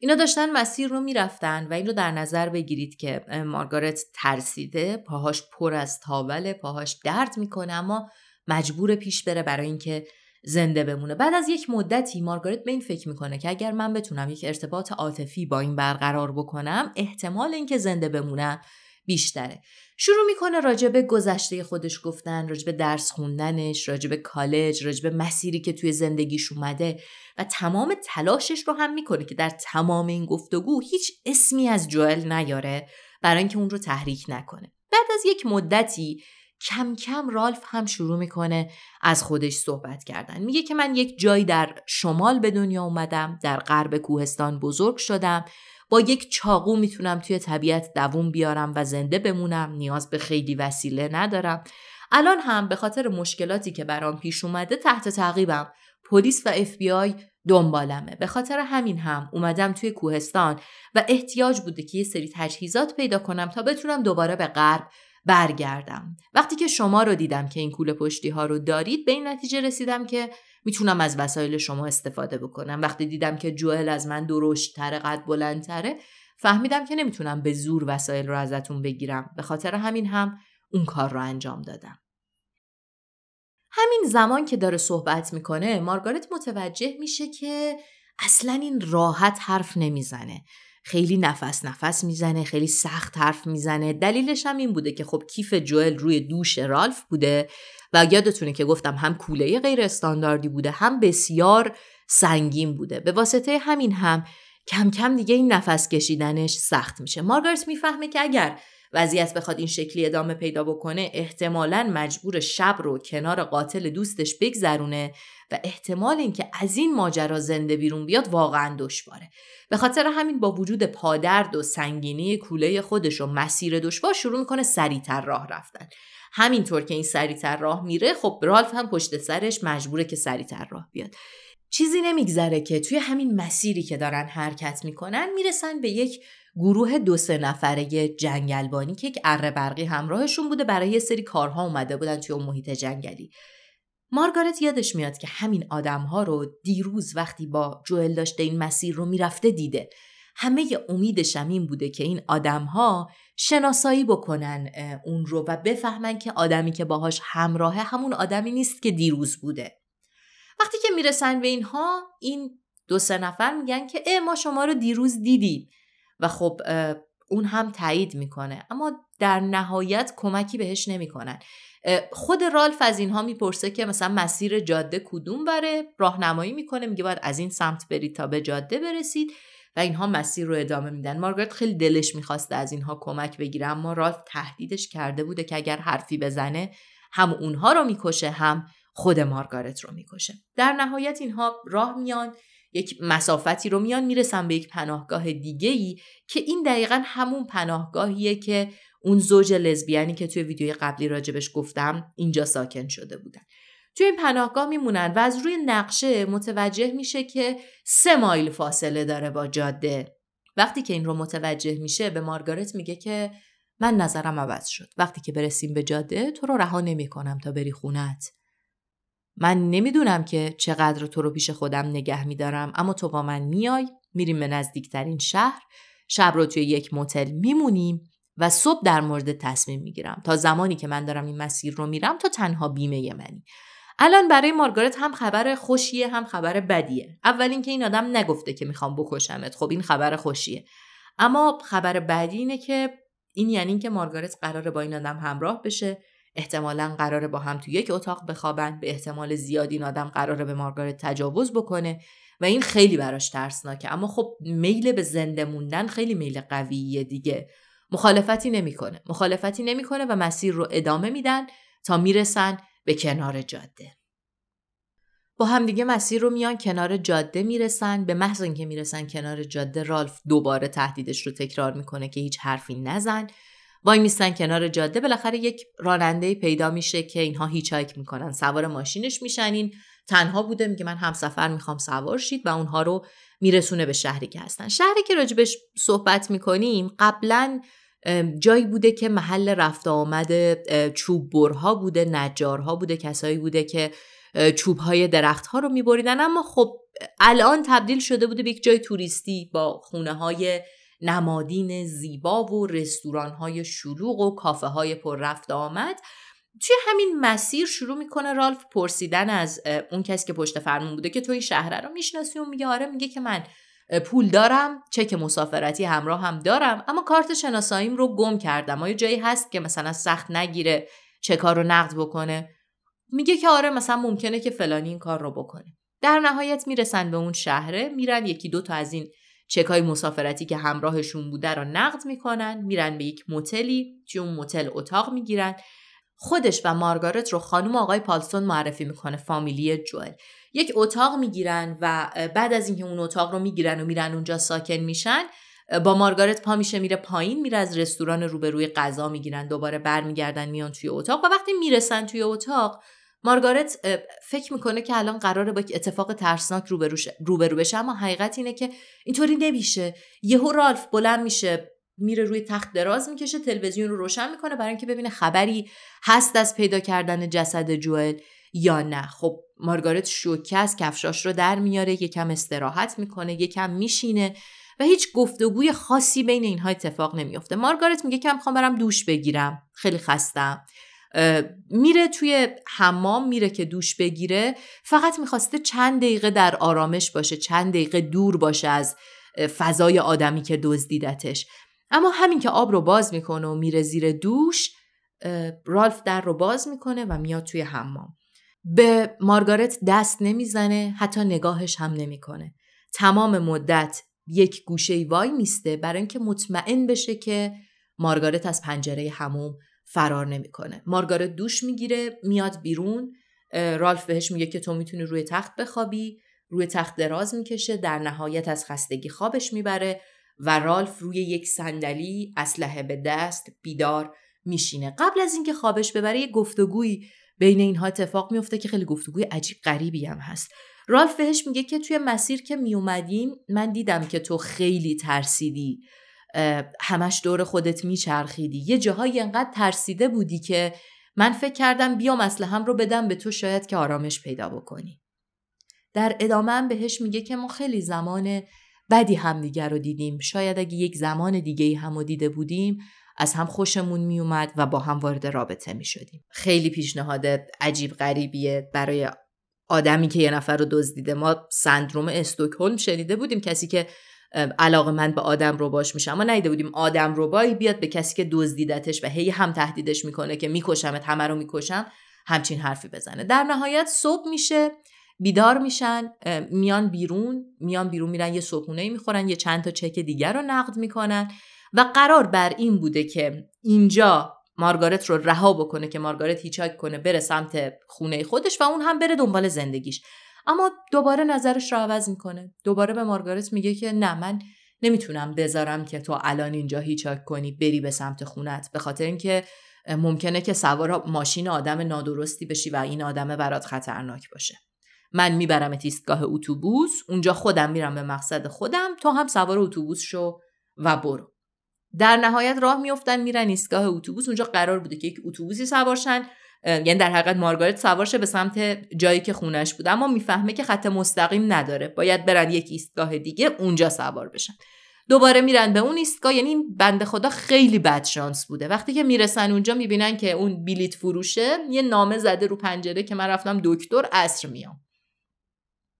اینا داشتن مسیر رو میرفتن و این رو در نظر بگیرید که مارگارت ترسیده پاهاش پر از تاول پاهاش درد میکنه اما مجبور پیش بره برای اینکه زنده بمونه بعد از یک مدتی مارگارت به این فکر میکنه که اگر من بتونم یک ارتباط عاطفی با این برقرار بکنم احتمال اینکه زنده بمونم بیشتره شروع میکنه راجب گذشته خودش گفتن راجب درس خوندنش راجب کالج راجب مسیری که توی زندگیش اومده و تمام تلاشش رو هم میکنه که در تمام این گفتگو هیچ اسمی از جوئل نیاره برای اینکه اون رو تحریک نکنه بعد از یک مدتی کم کم رالف هم شروع میکنه از خودش صحبت کردن میگه که من یک جایی در شمال به دنیا اومدم در غرب کوهستان بزرگ شدم با یک چاقو میتونم توی طبیعت دووم بیارم و زنده بمونم نیاز به خیلی وسیله ندارم الان هم به خاطر مشکلاتی که برام پیش اومده تحت تعقیبم پلیس و اف بی آی دنبالمه به خاطر همین هم اومدم توی کوهستان و احتیاج بوده که یه سری تجهیزات پیدا کنم تا بتونم دوباره به غرب برگردم وقتی که شما رو دیدم که این کوله پشتی ها رو دارید به این نتیجه رسیدم که میتونم از وسایل شما استفاده بکنم وقتی دیدم که جوئل از من درشت قد بلندتره فهمیدم که نمیتونم به زور وسایل رو ازتون بگیرم به خاطر همین هم اون کار رو انجام دادم همین زمان که داره صحبت میکنه مارگارت متوجه میشه که اصلا این راحت حرف نمیزنه خیلی نفس نفس میزنه خیلی سخت حرف میزنه دلیلش هم این بوده که خب کیف جوئل روی دوش رالف بوده و یادتونه که گفتم هم کوله غیر استانداردی بوده هم بسیار سنگین بوده به واسطه همین هم کم کم دیگه این نفس کشیدنش سخت میشه مارگارت میفهمه که اگر وضعیت بخواد این شکلی ادامه پیدا بکنه احتمالا مجبور شب رو کنار قاتل دوستش بگذرونه و احتمال اینکه از این ماجرا زنده بیرون بیاد واقعا دشواره به خاطر همین با وجود پادرد و سنگینی کوله خودش و مسیر دشوار شروع میکنه سریعتر راه رفتن همینطور که این سریعتر راه میره خب رالف هم پشت سرش مجبوره که سریعتر راه بیاد چیزی نمیگذره که توی همین مسیری که دارن حرکت میکنن میرسن به یک گروه دو سه نفره جنگلبانی که یک اره برقی همراهشون بوده برای یه سری کارها اومده بودن توی اون محیط جنگلی مارگارت یادش میاد که همین آدمها رو دیروز وقتی با جوئل داشته این مسیر رو میرفته دیده همه امیدش این بوده که این آدمها شناسایی بکنن اون رو و بفهمن که آدمی که باهاش همراهه همون آدمی نیست که دیروز بوده وقتی که میرسن به اینها این دو سه نفر میگن که اه ما شما رو دیروز دیدیم و خب اون هم تایید میکنه اما در نهایت کمکی بهش نمیکنن خود رالف از اینها میپرسه که مثلا مسیر جاده کدوم بره راهنمایی میکنه میگه باید از این سمت برید تا به جاده برسید و اینها مسیر رو ادامه میدن مارگارت خیلی دلش میخواسته از اینها کمک بگیره اما رالف تهدیدش کرده بوده که اگر حرفی بزنه هم اونها رو میکشه هم خود مارگارت رو میکشه در نهایت اینها راه میان یک مسافتی رو میان میرسن به یک پناهگاه دیگه ای که این دقیقا همون پناهگاهیه که اون زوج لزبیانی که توی ویدیوی قبلی راجبش گفتم اینجا ساکن شده بودن توی این پناهگاه میمونن و از روی نقشه متوجه میشه که سه مایل فاصله داره با جاده وقتی که این رو متوجه میشه به مارگارت میگه که من نظرم عوض شد وقتی که برسیم به جاده تو رو رها نمیکنم تا بری خونت من نمیدونم که چقدر تو رو پیش خودم نگه میدارم اما تو با من میای میریم به نزدیکترین شهر شب رو توی یک موتل میمونیم و صبح در مورد تصمیم میگیرم تا زمانی که من دارم این مسیر رو میرم تو تنها بیمه منی الان برای مارگارت هم خبر خوشیه هم خبر بدیه اول اینکه این آدم نگفته که میخوام بکشمت خب این خبر خوشیه اما خبر بعدی اینه که این یعنی اینکه مارگارت قراره با این آدم همراه بشه احتمالا قراره با هم تو یک اتاق بخوابن به احتمال زیاد این آدم قراره به مارگارت تجاوز بکنه و این خیلی براش ترسناکه اما خب میل به زنده موندن خیلی میل قویه دیگه مخالفتی نمیکنه مخالفتی نمیکنه و مسیر رو ادامه میدن تا میرسن به کنار جاده با همدیگه مسیر رو میان کنار جاده میرسن به محض اینکه میرسن کنار جاده رالف دوباره تهدیدش رو تکرار میکنه که هیچ حرفی نزن وای میستن کنار جاده بالاخره یک راننده پیدا میشه که اینها هیچایک میکنن سوار ماشینش میشن این تنها بوده میگه من همسفر میخوام سوار شید و اونها رو میرسونه به شهری که هستن شهری که راجبش صحبت میکنیم قبلا جایی بوده که محل رفت آمد چوب برها بوده نجارها بوده کسایی بوده که چوب های درخت ها رو میبریدن اما خب الان تبدیل شده بوده به یک جای توریستی با خونه های نمادین زیبا و رستوران های شلوغ و کافه های پر رفت آمد توی همین مسیر شروع میکنه رالف پرسیدن از اون کسی که پشت فرمون بوده که تو این شهره رو میشناسی و میگه آره میگه که من پول دارم چک مسافرتی همراه هم دارم اما کارت شناساییم رو گم کردم آیا جایی هست که مثلا سخت نگیره چکار رو نقد بکنه میگه که آره مثلا ممکنه که فلانی این کار رو بکنه در نهایت میرسن به اون شهره میرن یکی دو تا از این چکای مسافرتی که همراهشون بوده رو نقد میکنن میرن به یک موتلی توی اون موتل اتاق میگیرن خودش و مارگارت رو خانم آقای پالسون معرفی میکنه فامیلی جوئل یک اتاق میگیرن و بعد از اینکه اون اتاق رو میگیرن و میرن اونجا ساکن میشن با مارگارت پا میشه میره پایین میره از رستوران روبروی غذا میگیرن دوباره برمیگردن میان توی اتاق و وقتی میرسن توی اتاق مارگارت فکر میکنه که الان قراره با اتفاق ترسناک روبرو بشه اما حقیقت اینه که اینطوری نمیشه یهو رالف بلند میشه میره روی تخت دراز میکشه تلویزیون رو روشن میکنه برای اینکه ببینه خبری هست از پیدا کردن جسد جوئل یا نه خب مارگارت شوکه از کفشاش رو در میاره یکم استراحت میکنه یکم میشینه و هیچ گفتگوی خاصی بین اینها اتفاق نمیافته مارگارت میگه که میخوام برم دوش بگیرم خیلی خستم میره توی حمام میره که دوش بگیره فقط میخواسته چند دقیقه در آرامش باشه چند دقیقه دور باشه از فضای آدمی که دزدیدتش اما همین که آب رو باز میکنه و میره زیر دوش رالف در رو باز میکنه و میاد توی حمام به مارگارت دست نمیزنه حتی نگاهش هم نمیکنه تمام مدت یک گوشه وای میسته برای اینکه مطمئن بشه که مارگارت از پنجره هموم فرار نمیکنه مارگارت دوش میگیره میاد بیرون رالف بهش میگه که تو میتونی روی تخت بخوابی روی تخت دراز میکشه در نهایت از خستگی خوابش میبره و رالف روی یک صندلی اسلحه به دست بیدار میشینه قبل از اینکه خوابش ببره یه گفتگویی بین اینها اتفاق میفته که خیلی گفتگوی عجیب غریبی هم هست رالف بهش میگه که توی مسیر که میومدیم من دیدم که تو خیلی ترسیدی همش دور خودت میچرخیدی یه جاهایی انقدر ترسیده بودی که من فکر کردم بیا هم رو بدم به تو شاید که آرامش پیدا بکنی در ادامه هم بهش میگه که ما خیلی زمان بدی همدیگه رو دیدیم شاید اگه یک زمان دیگه ای هم دیده بودیم از هم خوشمون میومد و با هم وارد رابطه می شدیم. خیلی پیشنهاد عجیب غریبیه برای آدمی که یه نفر رو دزدیده ما سندروم استوکهلم شنیده بودیم کسی که علاقه من به آدم رو باش میشه اما نیده بودیم آدم رو بایی بیاد به کسی که دزدیدتش و هی هم تهدیدش میکنه که میکشمت همه رو میکشم همچین حرفی بزنه در نهایت صبح میشه بیدار میشن میان بیرون میان بیرون میرن یه صبحونه میخورن یه چند تا چک دیگر رو نقد میکنن و قرار بر این بوده که اینجا مارگارت رو رها بکنه که مارگارت هیچاک کنه بره سمت خونه خودش و اون هم بره دنبال زندگیش اما دوباره نظرش رو عوض میکنه دوباره به مارگارت میگه که نه من نمیتونم بذارم که تو الان اینجا هیچاک کنی بری به سمت خونت به خاطر اینکه ممکنه که سوار ماشین آدم نادرستی بشی و این آدم برات خطرناک باشه من میبرم ایستگاه اتوبوس اونجا خودم میرم به مقصد خودم تو هم سوار اتوبوس شو و برو در نهایت راه میفتن میرن ایستگاه اتوبوس اونجا قرار بوده که یک اتوبوسی سوارشن یعنی در حقیقت مارگارت سوار شه به سمت جایی که خونش بوده اما میفهمه که خط مستقیم نداره باید برن یک ایستگاه دیگه اونجا سوار بشن دوباره میرن به اون ایستگاه یعنی این بنده خدا خیلی بد شانس بوده وقتی که میرسن اونجا میبینن که اون بلیت فروشه یه نامه زده رو پنجره که من رفتم دکتر عصر میام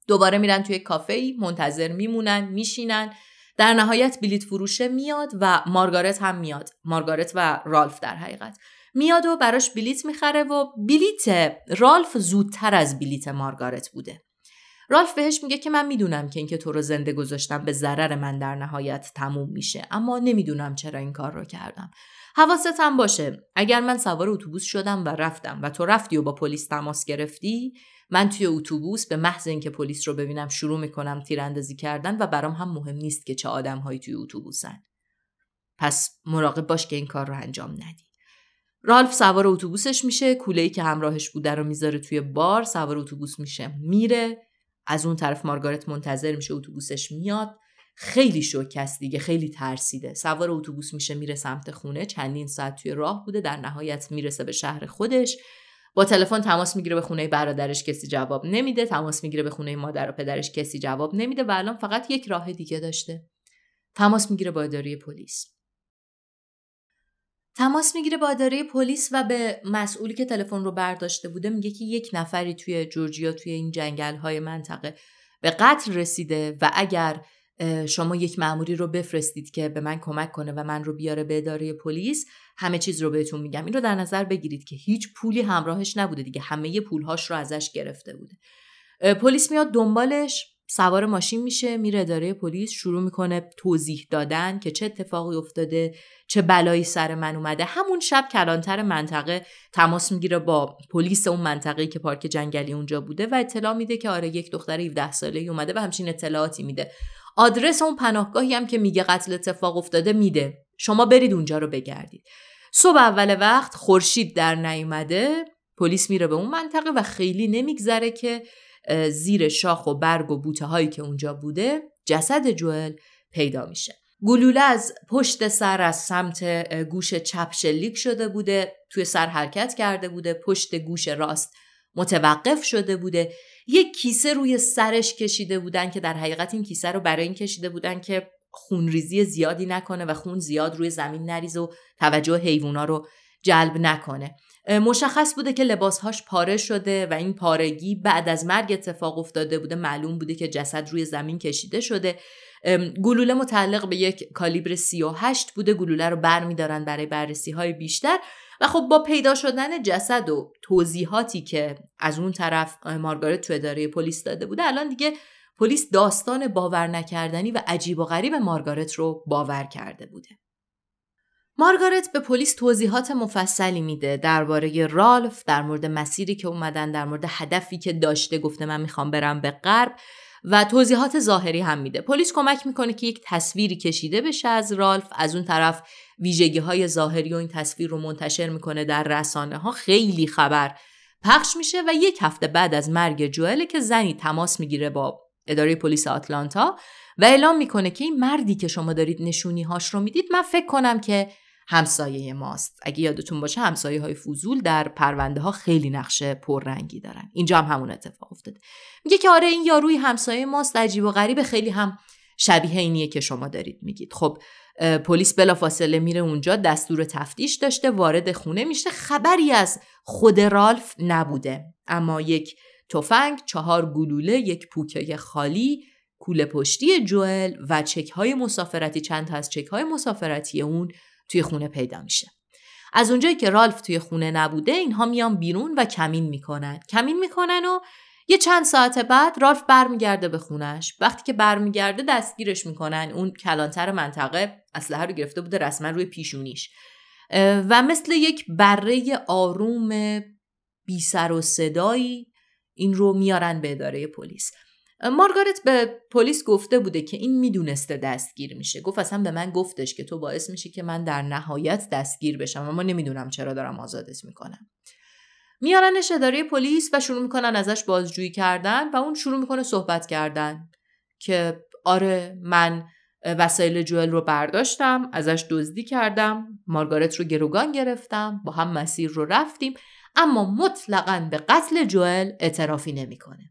دوباره میرن توی کافه منتظر میمونن میشینن در نهایت بلیت فروشه میاد و مارگارت هم میاد مارگارت و رالف در حقیقت میاد و براش بلیت میخره و بلیت رالف زودتر از بلیت مارگارت بوده رالف بهش میگه که من میدونم که اینکه تو رو زنده گذاشتم به ضرر من در نهایت تموم میشه اما نمیدونم چرا این کار رو کردم حواست هم باشه اگر من سوار اتوبوس شدم و رفتم و تو رفتی و با پلیس تماس گرفتی من توی اتوبوس به محض اینکه پلیس رو ببینم شروع میکنم تیراندازی کردن و برام هم مهم نیست که چه هایی توی اتوبوسن پس مراقب باش که این کار رو انجام ندی رالف سوار اتوبوسش میشه کوله که همراهش بوده رو میذاره توی بار سوار اتوبوس میشه میره از اون طرف مارگارت منتظر میشه اتوبوسش میاد خیلی شوکست دیگه خیلی ترسیده سوار اتوبوس میشه میره سمت خونه چندین ساعت توی راه بوده در نهایت میرسه به شهر خودش با تلفن تماس میگیره به خونه برادرش کسی جواب نمیده تماس میگیره به خونه مادر و پدرش کسی جواب نمیده و الان فقط یک راه دیگه داشته تماس میگیره با اداره پلیس تماس میگیره با اداره پلیس و به مسئولی که تلفن رو برداشته بوده میگه که یک نفری توی جورجیا توی این جنگل های منطقه به قتل رسیده و اگر شما یک معموری رو بفرستید که به من کمک کنه و من رو بیاره به اداره پلیس همه چیز رو بهتون میگم این رو در نظر بگیرید که هیچ پولی همراهش نبوده دیگه همه پولهاش رو ازش گرفته بوده پلیس میاد دنبالش سوار ماشین میشه میره اداره پلیس شروع میکنه توضیح دادن که چه اتفاقی افتاده چه بلایی سر من اومده همون شب کلانتر منطقه تماس میگیره با پلیس اون منطقه که پارک جنگلی اونجا بوده و اطلاع میده که آره یک دختر 17 ساله اومده و همچین اطلاعاتی میده آدرس اون پناهگاهی هم که میگه قتل اتفاق افتاده میده شما برید اونجا رو بگردید صبح اول وقت خورشید در نیومده پلیس میره به اون منطقه و خیلی نمیگذره که زیر شاخ و برگ و بوته هایی که اونجا بوده جسد جوئل پیدا میشه گلوله از پشت سر از سمت گوش چپ شلیک شده بوده توی سر حرکت کرده بوده پشت گوش راست متوقف شده بوده یک کیسه روی سرش کشیده بودن که در حقیقت این کیسه رو برای این کشیده بودن که خونریزی زیادی نکنه و خون زیاد روی زمین نریزه و توجه حیوانات رو جلب نکنه مشخص بوده که لباسهاش پاره شده و این پارگی بعد از مرگ اتفاق افتاده بوده معلوم بوده که جسد روی زمین کشیده شده گلوله متعلق به یک کالیبر 38 بوده گلوله رو برمیدارن برای بررسی های بیشتر و خب با پیدا شدن جسد و توضیحاتی که از اون طرف مارگارت تو اداره پلیس داده بوده الان دیگه پلیس داستان باور نکردنی و عجیب و غریب مارگارت رو باور کرده بوده. مارگارت به پلیس توضیحات مفصلی میده درباره رالف، در مورد مسیری که اومدن، در مورد هدفی که داشته گفته من میخوام برم به غرب و توضیحات ظاهری هم میده. پلیس کمک میکنه که یک تصویری کشیده بشه از رالف، از اون طرف ویژگی های ظاهری و این تصویر رو منتشر میکنه در رسانه ها خیلی خبر پخش میشه و یک هفته بعد از مرگ جوئل که زنی تماس میگیره با اداره پلیس آتلانتا و اعلام میکنه که این مردی که شما دارید نشونی هاش رو میدید من فکر کنم که همسایه ماست اگه یادتون باشه همسایه های فوزول در پرونده ها خیلی نقشه پررنگی دارن اینجا هم همون اتفاق افتاده میگه که آره این یاروی همسایه ماست عجیب و غریب خیلی هم شبیه اینیه که شما دارید میگید خب پلیس بلافاصله میره اونجا دستور تفتیش داشته وارد خونه میشه خبری از خود رالف نبوده اما یک تفنگ چهار گلوله یک پوکه خالی کوله پشتی جوئل و چک های مسافرتی چند تا از چک های مسافرتی اون توی خونه پیدا میشه از اونجایی که رالف توی خونه نبوده اینها میان بیرون و کمین میکنن کمین میکنن و یه چند ساعت بعد رالف برمیگرده به خونش وقتی که برمیگرده دستگیرش میکنن اون کلانتر منطقه اسلحه رو گرفته بوده رسما روی پیشونیش و مثل یک بره آروم بی سر و صدایی این رو میارن به اداره پلیس مارگارت به پلیس گفته بوده که این میدونسته دستگیر میشه گفت اصلا به من گفتش که تو باعث میشه که من در نهایت دستگیر بشم اما نمیدونم چرا دارم آزادت میکنم میارنش اداره پلیس و شروع میکنن ازش بازجویی کردن و اون شروع میکنه صحبت کردن که آره من وسایل جوئل رو برداشتم ازش دزدی کردم مارگارت رو گروگان گرفتم با هم مسیر رو رفتیم اما مطلقا به قتل جوئل اعترافی نمیکنه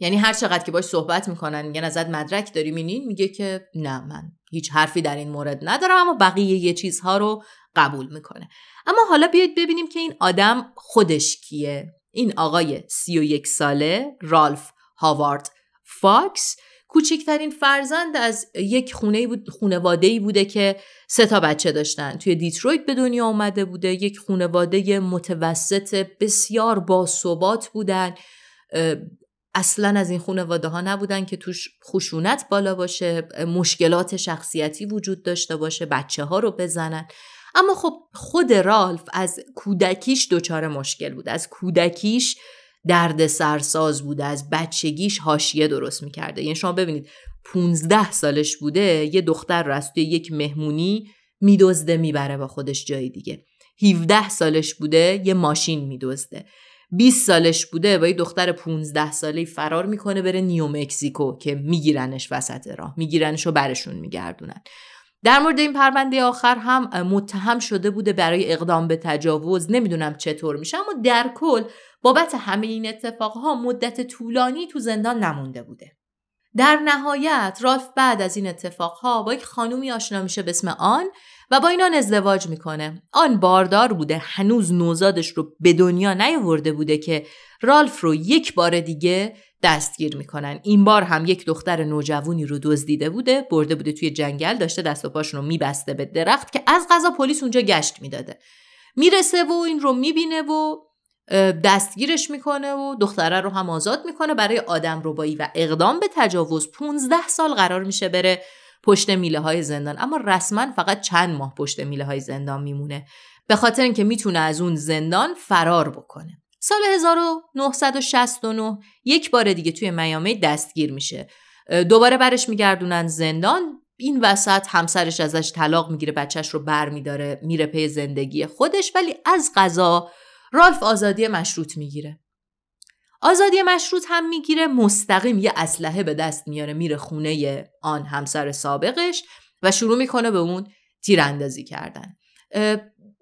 یعنی هر چقدر که باش صحبت میکنن میگن ازت مدرک داری مینین میگه که نه من هیچ حرفی در این مورد ندارم اما بقیه یه چیزها رو قبول میکنه اما حالا بیاید ببینیم که این آدم خودش کیه این آقای 31 ساله رالف هاوارد فاکس کوچکترین فرزند از یک خونه بود خونواده ای بوده که سه تا بچه داشتن توی دیترویت به دنیا آمده بوده یک خونواده متوسط بسیار باثبات بودن اصلا از این خانواده ها نبودن که توش خشونت بالا باشه مشکلات شخصیتی وجود داشته باشه بچه ها رو بزنن اما خب خود رالف از کودکیش دچار مشکل بود از کودکیش درد سرساز بوده از بچگیش هاشیه درست میکرده یعنی شما ببینید 15 سالش بوده یه دختر رو از توی یک مهمونی میدزده میبره با خودش جای دیگه 17 سالش بوده یه ماشین میدزده 20 سالش بوده با یه دختر 15 ساله فرار میکنه بره نیو مکزیکو که میگیرنش وسط راه میگیرنش و برشون میگردونن در مورد این پرونده آخر هم متهم شده بوده برای اقدام به تجاوز نمیدونم چطور میشه اما در کل بابت همه این اتفاقها مدت طولانی تو زندان نمونده بوده در نهایت رالف بعد از این اتفاقها با یک خانومی آشنا میشه به اسم آن و با اینان ازدواج میکنه آن باردار بوده هنوز نوزادش رو به دنیا نیاورده بوده که رالف رو یک بار دیگه دستگیر میکنن این بار هم یک دختر نوجوانی رو دزدیده بوده برده بوده توی جنگل داشته دست و پاشون رو میبسته به درخت که از غذا پلیس اونجا گشت میداده میرسه و این رو میبینه و دستگیرش میکنه و دختره رو هم آزاد میکنه برای آدم ربایی و اقدام به تجاوز 15 سال قرار میشه بره پشت میله های زندان اما رسما فقط چند ماه پشت میله های زندان میمونه به خاطر اینکه میتونه از اون زندان فرار بکنه سال 1969 یک بار دیگه توی میامی دستگیر میشه دوباره برش میگردونن زندان این وسط همسرش ازش طلاق میگیره بچهش رو بر میداره میره پی زندگی خودش ولی از قضا رالف آزادی مشروط میگیره آزادی مشروط هم میگیره مستقیم یه اسلحه به دست میاره میره خونه آن همسر سابقش و شروع میکنه به اون تیراندازی کردن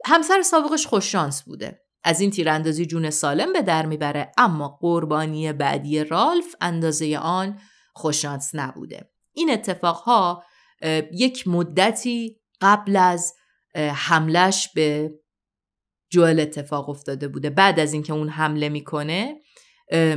همسر سابقش خوششانس بوده از این تیراندازی جون سالم به در میبره اما قربانی بعدی رالف اندازه آن خوششانس نبوده این ها یک مدتی قبل از حملش به جوئل اتفاق افتاده بوده بعد از اینکه اون حمله میکنه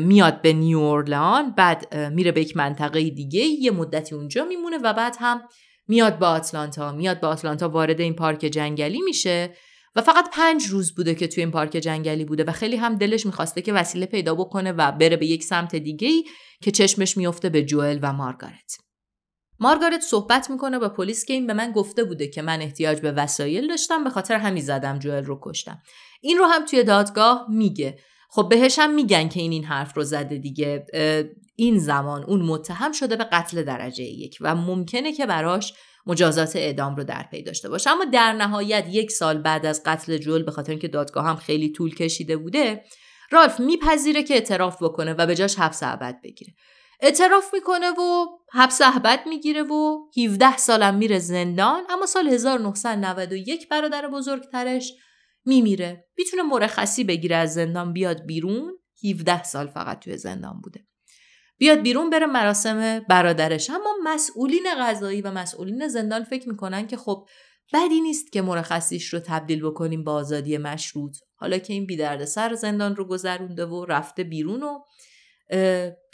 میاد به نیورلان بعد میره به یک منطقه دیگه یه مدتی اونجا میمونه و بعد هم میاد با آتلانتا میاد با آتلانتا وارد این پارک جنگلی میشه و فقط پنج روز بوده که توی این پارک جنگلی بوده و خیلی هم دلش میخواسته که وسیله پیدا بکنه و بره به یک سمت دیگه ای که چشمش میفته به جوئل و مارگارت مارگارت صحبت میکنه با پلیس که این به من گفته بوده که من احتیاج به وسایل داشتم به خاطر همین زدم جوئل رو کشتم این رو هم توی دادگاه میگه خب بهش هم میگن که این این حرف رو زده دیگه این زمان اون متهم شده به قتل درجه یک و ممکنه که براش مجازات اعدام رو در پی داشته باشه اما در نهایت یک سال بعد از قتل جول به خاطر اینکه دادگاه هم خیلی طول کشیده بوده رالف میپذیره که اعتراف بکنه و به جاش حبس ابد بگیره اعتراف میکنه و حبس ابد میگیره و 17 سالم میره زندان اما سال 1991 برادر بزرگترش میمیره میتونه مرخصی بگیره از زندان بیاد بیرون 17 سال فقط توی زندان بوده بیاد بیرون بره مراسم برادرش اما مسئولین غذایی و مسئولین زندان فکر میکنن که خب بدی نیست که مرخصیش رو تبدیل بکنیم به آزادی مشروط حالا که این سر زندان رو گذرونده و رفته بیرون و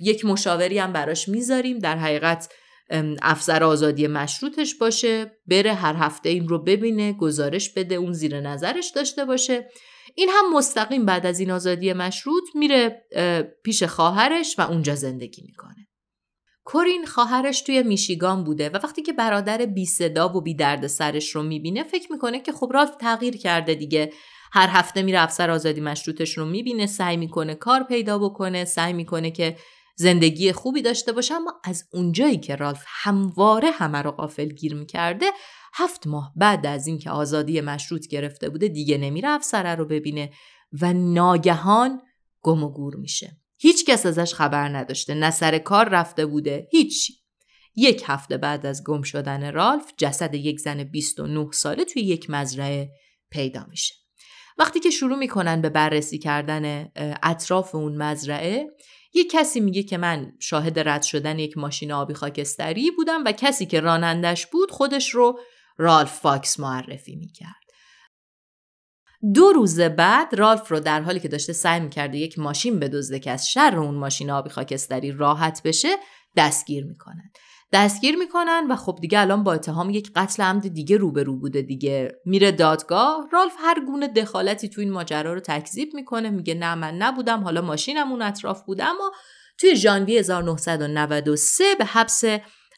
یک مشاوری هم براش میذاریم در حقیقت افسر آزادی مشروطش باشه بره هر هفته این رو ببینه گزارش بده اون زیر نظرش داشته باشه این هم مستقیم بعد از این آزادی مشروط میره پیش خواهرش و اونجا زندگی میکنه کورین خواهرش توی میشیگان بوده و وقتی که برادر بی صدا و بی درد سرش رو میبینه فکر میکنه که خب رالف تغییر کرده دیگه هر هفته میره افسر آزادی مشروطش رو میبینه سعی میکنه کار پیدا بکنه سعی میکنه که زندگی خوبی داشته باشه اما از اونجایی که رالف همواره همه رو قافل گیر میکرده هفت ماه بعد از اینکه آزادی مشروط گرفته بوده دیگه نمیرفت سره رو ببینه و ناگهان گم و گور میشه هیچ کس ازش خبر نداشته نه سر کار رفته بوده هیچ یک هفته بعد از گم شدن رالف جسد یک زن 29 ساله توی یک مزرعه پیدا میشه وقتی که شروع میکنن به بررسی کردن اطراف اون مزرعه یه کسی میگه که من شاهد رد شدن یک ماشین آبی خاکستری بودم و کسی که رانندش بود خودش رو رالف فاکس معرفی میکرد. دو روز بعد رالف رو در حالی که داشته سعی میکرده یک ماشین به که از شر اون ماشین آبی خاکستری راحت بشه دستگیر میکنند. دستگیر میکنن و خب دیگه الان با اتهام یک قتل عمد دیگه روبرو بوده دیگه میره دادگاه رالف هر گونه دخالتی تو این ماجرا رو تکذیب میکنه میگه نه من نبودم حالا ماشینم اون اطراف بود اما توی ژانویه 1993 به حبس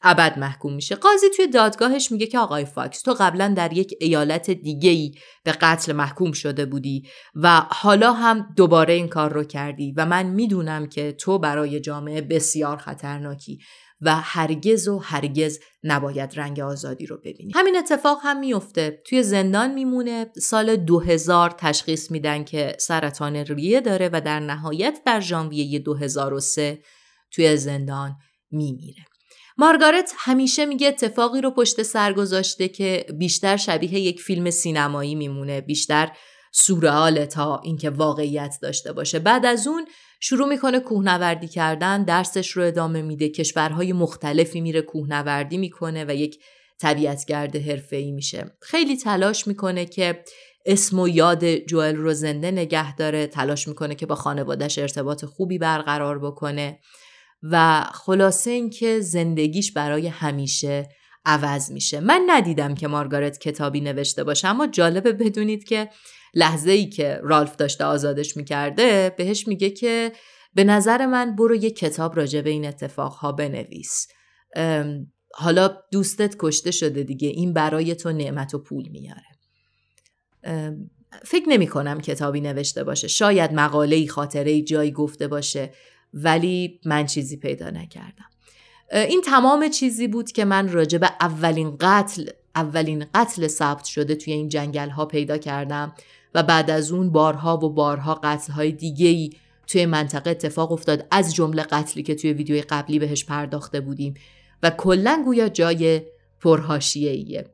ابد محکوم میشه قاضی توی دادگاهش میگه که آقای فاکس تو قبلا در یک ایالت دیگه ای به قتل محکوم شده بودی و حالا هم دوباره این کار رو کردی و من میدونم که تو برای جامعه بسیار خطرناکی و هرگز و هرگز نباید رنگ آزادی رو ببینیم همین اتفاق هم میفته توی زندان میمونه سال 2000 تشخیص میدن که سرطان ریه داره و در نهایت در ژانویه 2003 توی زندان میمیره مارگارت همیشه میگه اتفاقی رو پشت سر گذاشته که بیشتر شبیه یک فیلم سینمایی میمونه بیشتر سورئال تا اینکه واقعیت داشته باشه بعد از اون شروع میکنه کوهنوردی کردن درسش رو ادامه میده کشورهای مختلفی میره کوهنوردی میکنه و یک طبیعتگرد ای میشه خیلی تلاش میکنه که اسم و یاد جوئل رو زنده نگه داره تلاش میکنه که با خانوادهش ارتباط خوبی برقرار بکنه و خلاصه اینکه زندگیش برای همیشه عوض میشه من ندیدم که مارگارت کتابی نوشته باشه اما جالبه بدونید که لحظه ای که رالف داشته آزادش میکرده بهش میگه که به نظر من برو یه کتاب راجع به این ها بنویس حالا دوستت کشته شده دیگه این برای تو نعمت و پول میاره فکر نمی کنم کتابی نوشته باشه شاید مقاله ای خاطره جایی گفته باشه ولی من چیزی پیدا نکردم این تمام چیزی بود که من راجع به اولین قتل اولین قتل ثبت شده توی این جنگل ها پیدا کردم و بعد از اون بارها و بارها قتلهای دیگه ای توی منطقه اتفاق افتاد از جمله قتلی که توی ویدیوی قبلی بهش پرداخته بودیم و کلا گویا جای پرهاشیه ایه.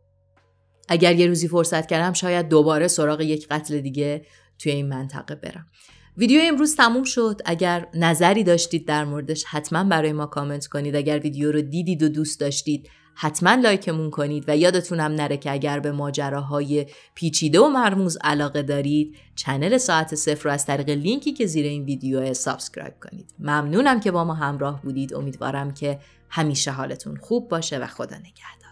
اگر یه روزی فرصت کردم شاید دوباره سراغ یک قتل دیگه توی این منطقه برم ویدیو امروز تموم شد اگر نظری داشتید در موردش حتما برای ما کامنت کنید اگر ویدیو رو دیدید و دوست داشتید حتما لایکمون کنید و یادتونم نره که اگر به ماجراهای پیچیده و مرموز علاقه دارید چنل ساعت صفر رو از طریق لینکی که زیر این ویدیو سابسکرایب کنید ممنونم که با ما همراه بودید امیدوارم که همیشه حالتون خوب باشه و خدا نگهدار